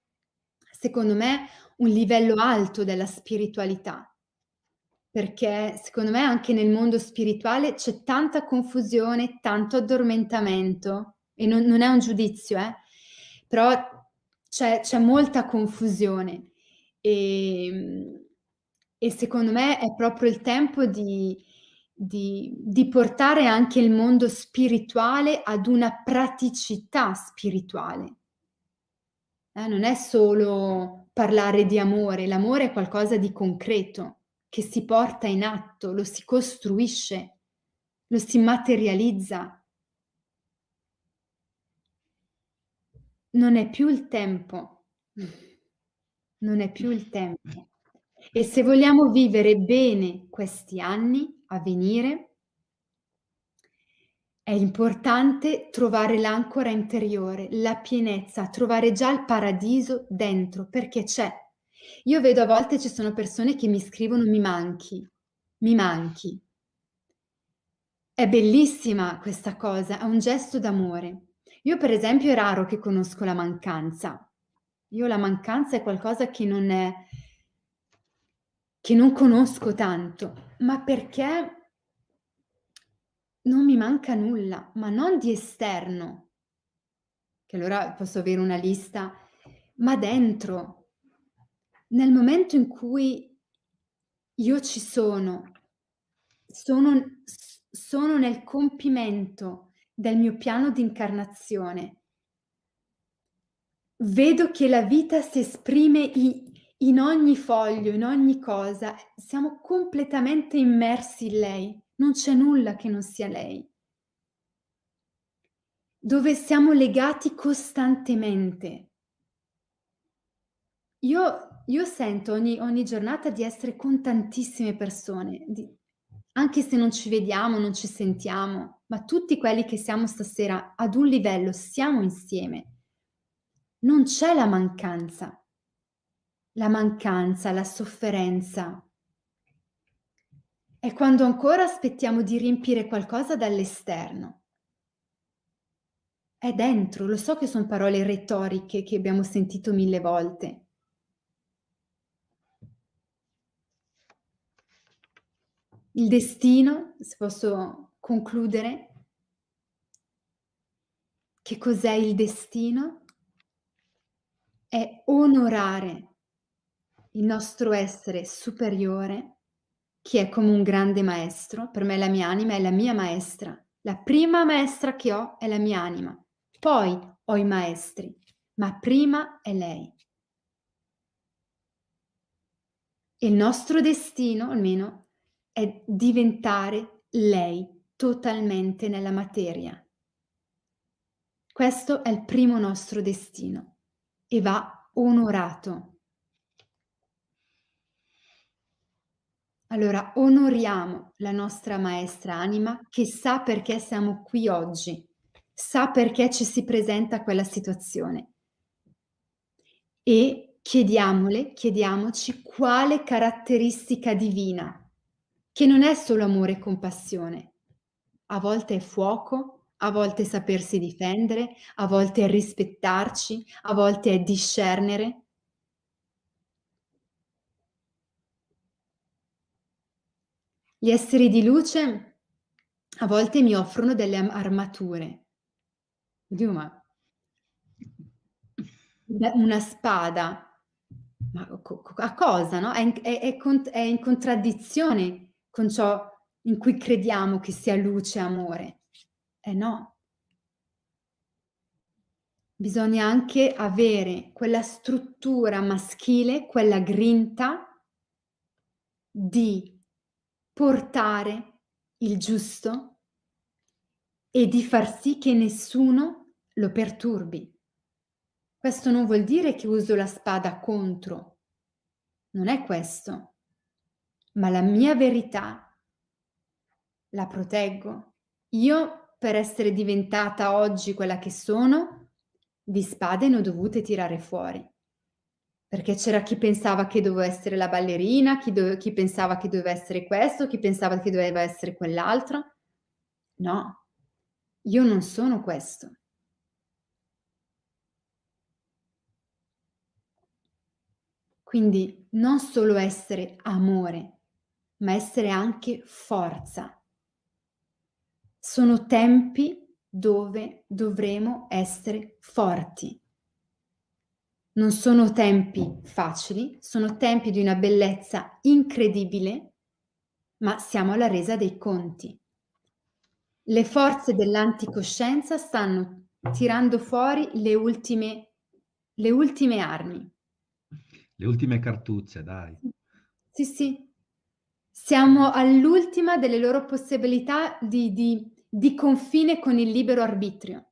secondo me, un livello alto della spiritualità, perché secondo me anche nel mondo spirituale c'è tanta confusione, tanto addormentamento, e non, non è un giudizio, eh? però c'è, c'è molta confusione. E, ehm, e secondo me è proprio il tempo di, di, di, portare anche il mondo spirituale ad una praticità spirituale. Eh, non è solo parlare di amore, l'amore è qualcosa di concreto che si porta in atto, lo si costruisce, lo si materializza. Non è più il tempo, [LAUGHS] non è più il tempo. E se vogliamo vivere bene questi anni a venire, è importante trovare l'ancora interiore, la pienezza, trovare già il paradiso dentro, perché c'è. Io vedo a volte ci sono persone che mi scrivono mi manchi, mi manchi. È bellissima questa cosa, è un gesto d'amore. Io per esempio è raro che conosco la mancanza. Io la mancanza è qualcosa che non è, che non conosco tanto, ma perché non mi manca nulla, ma non di esterno, che allora posso avere una lista, ma dentro. Nel momento in cui io ci sono, sono, sono nel compimento del mio piano di incarnazione, vedo che la vita si esprime in, in ogni foglio, in ogni cosa, siamo completamente immersi in lei, non c'è nulla che non sia lei, dove siamo legati costantemente. Io, io sento ogni, ogni, giornata di essere con tantissime persone, di, anche se non ci vediamo, non ci sentiamo, ma tutti quelli che siamo stasera ad un livello siamo insieme. Non c'è la mancanza la mancanza, la sofferenza. È quando ancora aspettiamo di riempire qualcosa dall'esterno. È dentro, lo so che sono parole retoriche che abbiamo sentito mille volte. Il destino, se posso concludere, che cos'è il destino? È onorare il nostro essere superiore, che è come un grande maestro, per me la mia anima è la mia maestra, la prima maestra che ho è la mia anima, poi ho i maestri, ma prima è lei. E il nostro destino, almeno, è diventare lei totalmente nella materia. Questo è il primo nostro destino e va onorato. Allora, onoriamo la nostra maestra anima che sa perché siamo qui oggi, sa perché ci si presenta quella situazione e chiediamole, chiediamoci quale caratteristica divina, che non è solo amore e compassione, a volte è fuoco, a volte è sapersi difendere, a volte è rispettarci, a volte è discernere, Gli esseri di luce a volte mi offrono delle armature. Oddio, una spada. Ma a cosa, no? È in, è, è, è in contraddizione con ciò in cui crediamo che sia luce e amore. Eh no. Bisogna anche avere quella struttura maschile, quella grinta di portare il giusto e di far sì che nessuno lo perturbi. Questo non vuol dire che uso la spada contro, non è questo, ma la mia verità la proteggo. Io, per essere diventata oggi quella che sono, di spade ne ho dovute tirare fuori perché c'era chi pensava che doveva essere la ballerina, chi, dove, chi pensava che doveva essere questo, chi pensava che doveva essere quell'altro. No, io non sono questo. Quindi non solo essere amore, ma essere anche forza. Sono tempi dove dovremo essere forti. Non sono tempi facili, sono tempi di una bellezza incredibile, ma siamo alla resa dei conti. Le forze dell'anticoscienza stanno tirando fuori le ultime, le ultime armi. Le ultime cartucce, dai. Sì, sì. Siamo all'ultima delle loro possibilità di, di, di confine con il libero arbitrio.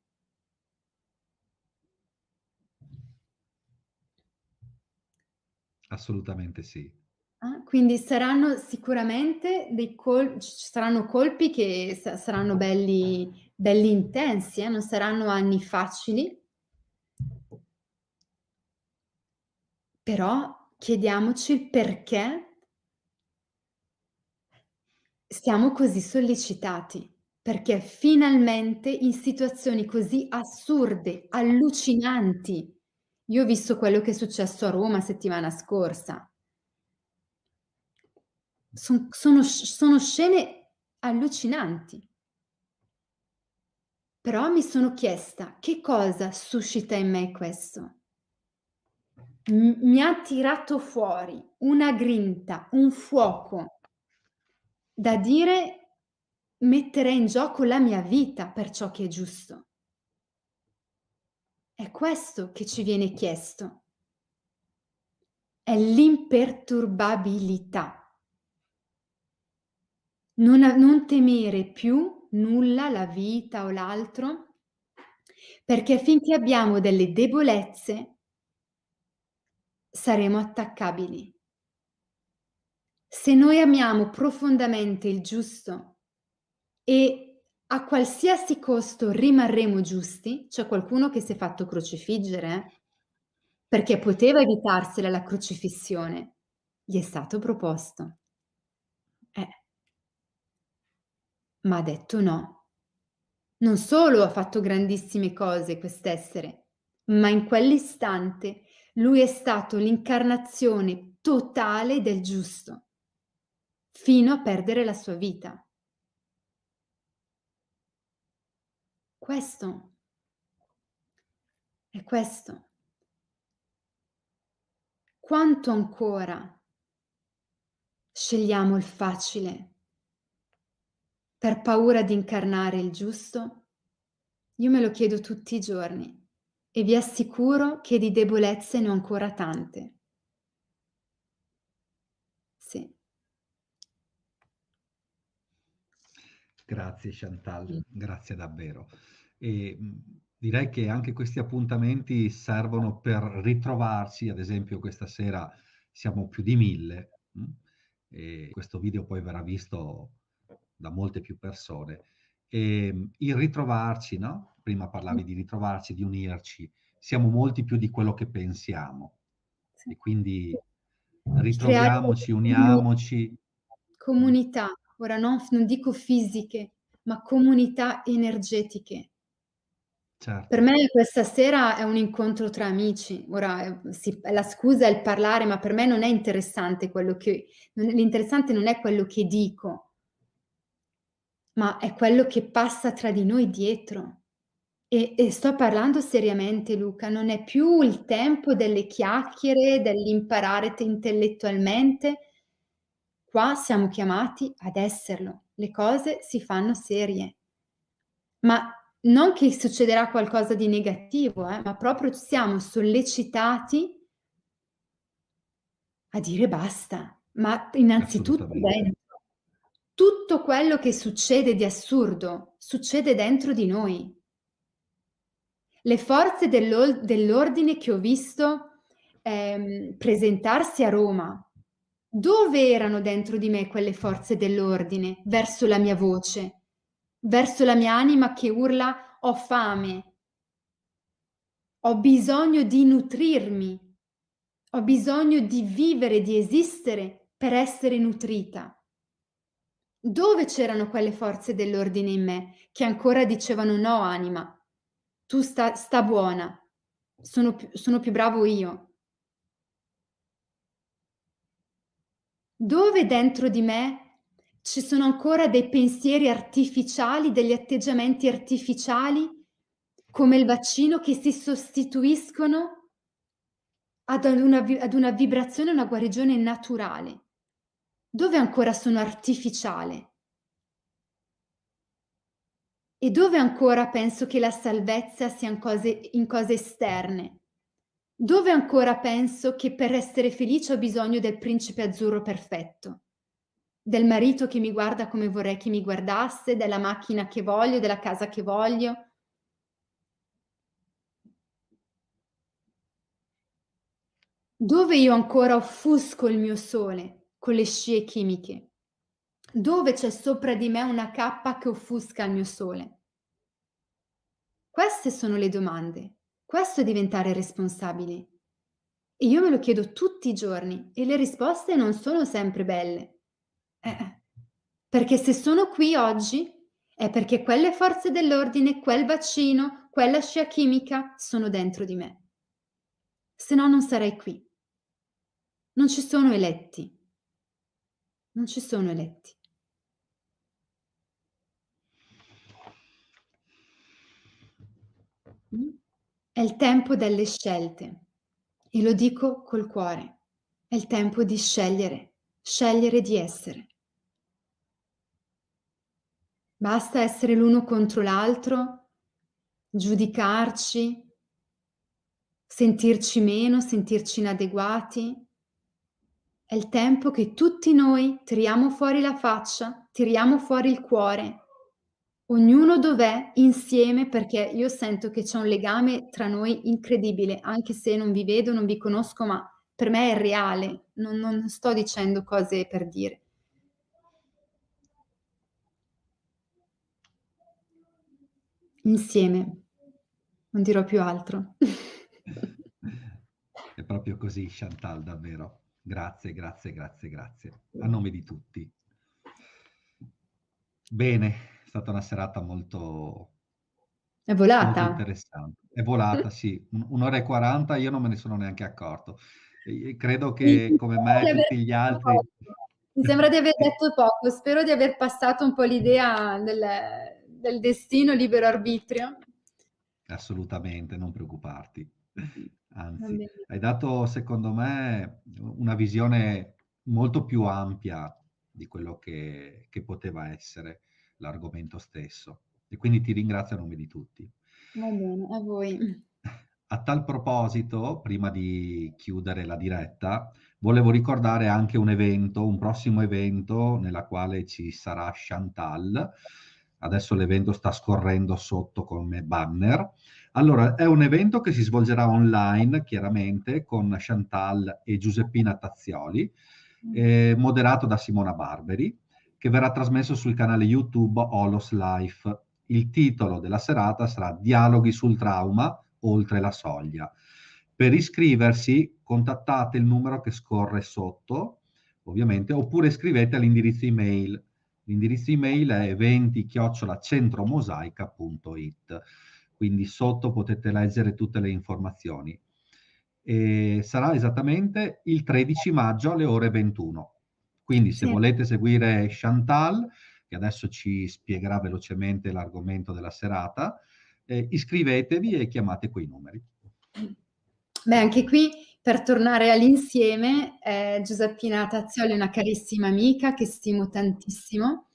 Assolutamente sì. Ah, quindi saranno sicuramente dei col- saranno colpi che sa- saranno belli, belli intensi, eh? non saranno anni facili. Però chiediamoci il perché siamo così sollecitati, perché finalmente in situazioni così assurde, allucinanti, io ho visto quello che è successo a Roma settimana scorsa. Son, sono, sono scene allucinanti. Però mi sono chiesta che cosa suscita in me questo. M- mi ha tirato fuori una grinta, un fuoco da dire mettere in gioco la mia vita per ciò che è giusto. È questo che ci viene chiesto. È l'imperturbabilità. Non, non temere più nulla, la vita o l'altro, perché finché abbiamo delle debolezze saremo attaccabili. Se noi amiamo profondamente il giusto e a qualsiasi costo rimarremo giusti, c'è qualcuno che si è fatto crocifiggere perché poteva evitarsela la crocifissione, gli è stato proposto. Eh. Ma ha detto no. Non solo ha fatto grandissime cose quest'essere, ma in quell'istante lui è stato l'incarnazione totale del giusto, fino a perdere la sua vita. questo. È questo. Quanto ancora scegliamo il facile per paura di incarnare il giusto? Io me lo chiedo tutti i giorni e vi assicuro che di debolezze ne ho ancora tante. Sì. Grazie Chantal, grazie davvero e mhmm, direi che anche questi appuntamenti servono per ritrovarci, ad esempio questa sera siamo più di mille e questo video poi verrà visto da molte più persone. E ehm, il ritrovarci, no? prima parlavi di ritrovarci, di unirci, siamo molti più di quello che pensiamo e quindi ritroviamoci, uniamoci. Comunità, ora non, non dico fisiche, ma comunità energetiche Certo. Per me questa sera è un incontro tra amici. Ora eh, si, la scusa è il parlare, ma per me non è interessante quello che non, l'interessante non è quello che dico, ma è quello che passa tra di noi dietro. E, e sto parlando seriamente, Luca, non è più il tempo delle chiacchiere, dell'imparare intellettualmente. Qua siamo chiamati ad esserlo. Le cose si fanno serie. Ma non che succederà qualcosa di negativo, eh, ma proprio siamo sollecitati a dire basta, ma innanzitutto dentro. Tutto quello che succede di assurdo succede dentro di noi. Le forze dell'ordine che ho visto ehm, presentarsi a Roma, dove erano dentro di me quelle forze dell'ordine verso la mia voce? verso la mia anima che urla ho fame, ho bisogno di nutrirmi, ho bisogno di vivere, di esistere per essere nutrita. Dove c'erano quelle forze dell'ordine in me che ancora dicevano no anima, tu sta, sta buona, sono, sono più bravo io, Dove dentro di me ci sono ancora dei pensieri artificiali, degli atteggiamenti artificiali, come il vaccino, che si sostituiscono ad una, ad una vibrazione, una guarigione naturale. Dove ancora sono artificiale? E dove ancora penso che la salvezza sia in cose, in cose, esterne? Dove ancora penso che per essere felice ho bisogno del principe azzurro perfetto? del marito che mi guarda come vorrei che mi guardasse, della macchina che voglio, della casa che voglio. Dove io ancora offusco il mio sole con le scie chimiche? Dove c'è sopra di me una cappa che offusca il mio sole? Queste sono le domande. Questo è diventare responsabili. E io me lo chiedo tutti i giorni e le risposte non sono sempre belle. Eh, eh, perché se sono qui oggi è perché quelle forze dell'ordine, quel vaccino, quella scia chimica sono dentro di me. Se no non sarei qui. Non ci sono eletti. Non ci sono eletti. È il tempo delle scelte e lo dico col cuore. È il tempo di scegliere, scegliere di essere. Basta essere l'uno contro l'altro, giudicarci, sentirci meno, sentirci inadeguati. È il tempo che tutti noi tiriamo fuori la faccia, tiriamo fuori il cuore. Ognuno dov'è insieme perché io sento che c'è un legame tra noi incredibile, anche se non vi vedo, non vi conosco, ma per me è reale, non, non sto dicendo cose per dire. Insieme, non dirò più altro. [LAUGHS] È proprio così, Chantal, davvero. Grazie, grazie, grazie, grazie. A nome di tutti. Bene, è stata una serata molto... È volata. Molto interessante. È volata, [LAUGHS] sì. Un'ora e quaranta, io non me ne sono neanche accorto. Credo che come me e tutti gli altri... Mi sembra di aver [LAUGHS] detto poco, spero di aver passato un po' l'idea del, del destino, libero arbitrio? Assolutamente, non preoccuparti. Mm. Anzi, hai dato secondo me una visione molto più ampia di quello che, che poteva essere l'argomento stesso. E quindi ti ringrazio a nome di tutti. Va bene, a voi. A tal proposito, prima di chiudere la diretta, volevo ricordare anche un evento, un prossimo evento nella quale ci sarà Chantal adesso l'evento sta scorrendo sotto come banner. Allora, è un evento che si svolgerà online, chiaramente, con Chantal e Giuseppina Tazzioli, mm. eh, moderato da Simona Barberi, che verrà trasmesso sul canale YouTube Olos Life. Il titolo della serata sarà Dialoghi sul trauma oltre la soglia. Per iscriversi contattate il numero che scorre sotto, ovviamente, oppure scrivete all'indirizzo email L'indirizzo email è eventi-centromosaica.it, quindi sotto potete leggere tutte le informazioni. E sarà esattamente il 13 maggio alle ore 21. Quindi se sì. volete seguire Chantal, che adesso ci spiegherà velocemente l'argomento della serata, eh, iscrivetevi e chiamate quei numeri. Beh, anche qui per tornare all'insieme, eh, Giuseppina Tazzioli è una carissima amica che stimo tantissimo.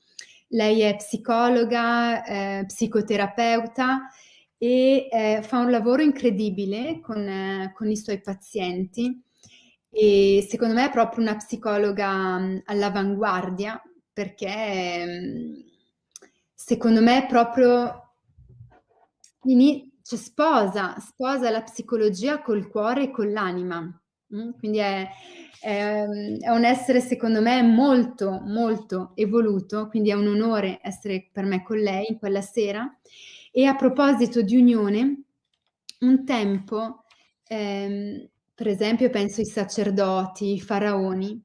Lei è psicologa, eh, psicoterapeuta e eh, fa un lavoro incredibile con, eh, con, i suoi pazienti e secondo me è proprio una psicologa mh, mm, all'avanguardia perché mh, mm, secondo me è proprio in cioè sposa, sposa la psicologia col cuore e con l'anima. Mm? Quindi è, è, ehm, è, un essere, secondo me, molto, molto evoluto, quindi è un onore essere per me con lei in quella sera. E a proposito di unione, un tempo, ehm, per esempio, penso ai sacerdoti, i faraoni,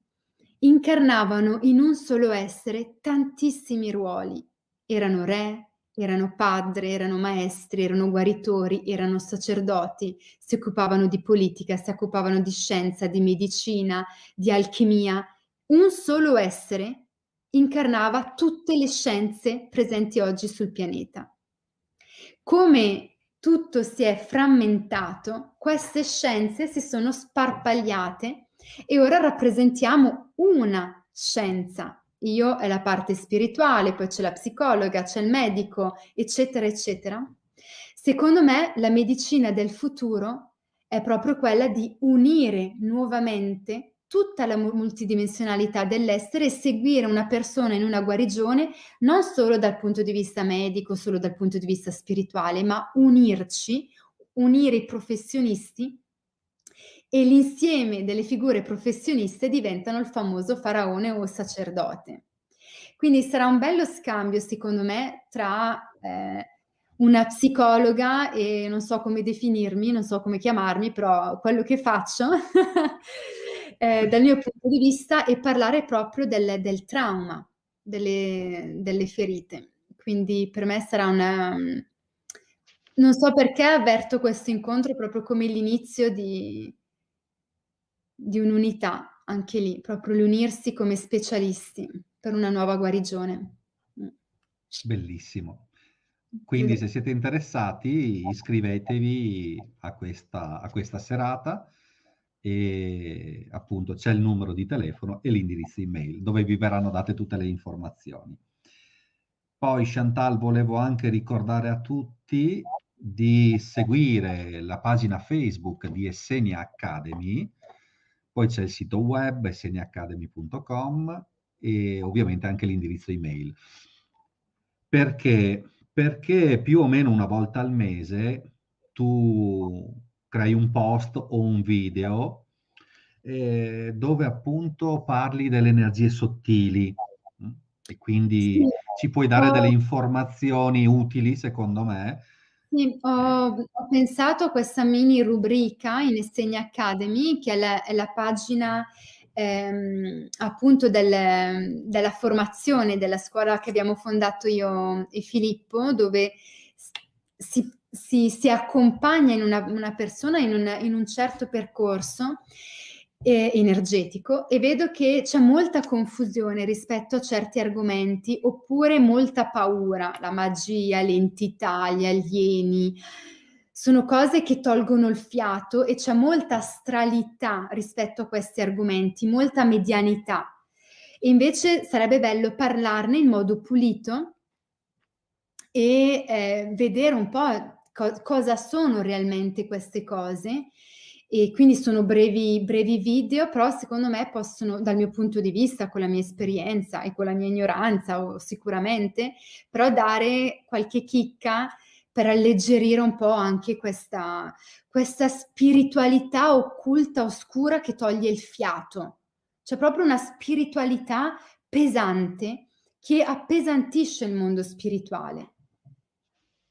incarnavano in un solo essere tantissimi ruoli. Erano re, erano padri, erano maestri, erano guaritori, erano sacerdoti, si occupavano di politica, si occupavano di scienza, di medicina, di alchimia. Un solo essere incarnava tutte le scienze presenti oggi sul pianeta. Come tutto si è frammentato, queste scienze si sono sparpagliate e ora rappresentiamo una scienza io è la parte spirituale, poi c'è la psicologa, c'è il medico, eccetera, eccetera. Secondo me la medicina del futuro è proprio quella di unire nuovamente tutta la multidimensionalità dell'essere e seguire una persona in una guarigione non solo dal punto di vista medico, solo dal punto di vista spirituale, ma unirci, unire i professionisti e l'insieme delle figure professioniste diventano il famoso faraone o sacerdote. Quindi sarà un bello scambio, secondo me, tra eh, una psicologa e non so come definirmi, non so come chiamarmi, però quello che faccio [LAUGHS] eh, dal mio punto di vista è parlare proprio del, del trauma, delle, delle, ferite. Quindi per me sarà una... Non so perché avverto questo incontro proprio come l'inizio di, di un'unità, anche lì, proprio l'unirsi come specialisti per una nuova guarigione. Mm. Bellissimo. Quindi se siete interessati iscrivetevi a questa, a questa serata e appunto c'è il numero di telefono e l'indirizzo email dove vi verranno date tutte le informazioni. Poi Chantal volevo anche ricordare a tutti di seguire la pagina Facebook di Essenia Academy poi c'è il sito web sneacademy.com e ovviamente anche l'indirizzo email. Perché? Perché più o meno una volta al mese tu crei un post o un video eh, dove appunto parli delle energie sottili mm? e quindi sì. ci puoi dare delle ah. informazioni utili, secondo me, sì, ho, ho pensato a questa mini rubrica in Estegna Academy, che è la, è la pagina ehm, appunto del- della formazione della scuola che abbiamo fondato io e Filippo, dove si, si- si accompagna in una, una persona in un, in un certo percorso eh, energetico e vedo che c'è molta confusione rispetto a certi argomenti oppure molta paura, la magia, l'entità, gli alieni. Sono cose che tolgono il fiato e c'è molta astralità rispetto a questi argomenti, molta medianità. E invece sarebbe bello parlarne in modo pulito e eh, vedere un po' co- cosa sono realmente queste cose e quindi sono brevi, brevi video, però secondo me possono, dal mio punto di vista, con la mia esperienza e con la mia ignoranza o sicuramente, però dare qualche chicca per alleggerire un po' anche questa, questa spiritualità occulta, oscura che toglie il fiato. C'è proprio una spiritualità pesante che appesantisce il mondo spirituale.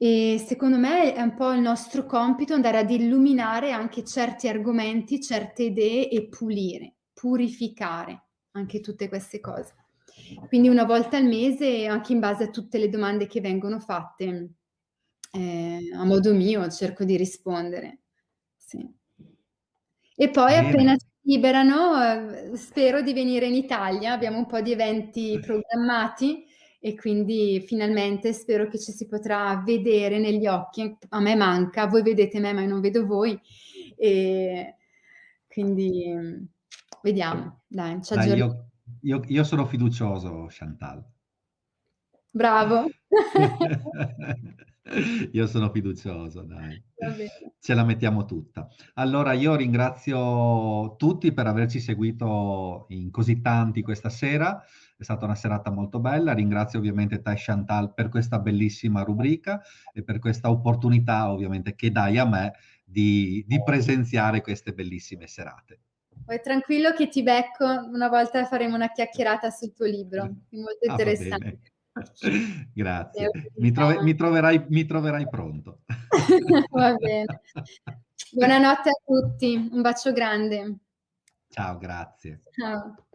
E secondo me è un po' il nostro compito andare ad illuminare anche certi argomenti, certe idee e pulire, purificare anche tutte queste cose. Quindi una volta al mese, anche in base a tutte le domande che vengono fatte, eh, a modo mio cerco di rispondere. Sì. E poi Bene. appena si liberano, eh, spero di venire in Italia, abbiamo un po' di eventi programmati e quindi finalmente spero che ci si potrà vedere negli occhi. A me manca, voi vedete me ma io non vedo voi e quindi mm, vediamo, dai, ci dai, io, io, io sono fiducioso, Chantal. Bravo. [LAUGHS] io sono fiducioso, dai. Ce la mettiamo tutta. Allora, io ringrazio tutti per averci seguito in così tanti questa sera. È stata una serata molto bella. Ringrazio ovviamente te Chantal per questa bellissima rubrica e per questa opportunità ovviamente che dai a me di, di presenziare queste bellissime serate. Poi tranquillo che ti becco, una volta faremo una chiacchierata sul tuo libro, molto ah, interessante. Ah, [LAUGHS] Grazie, mi, trove, mi, troverai, mi, troverai, pronto. [LAUGHS] Va bene. Buonanotte a tutti, un bacio grande. Ciao, grazie. Ciao.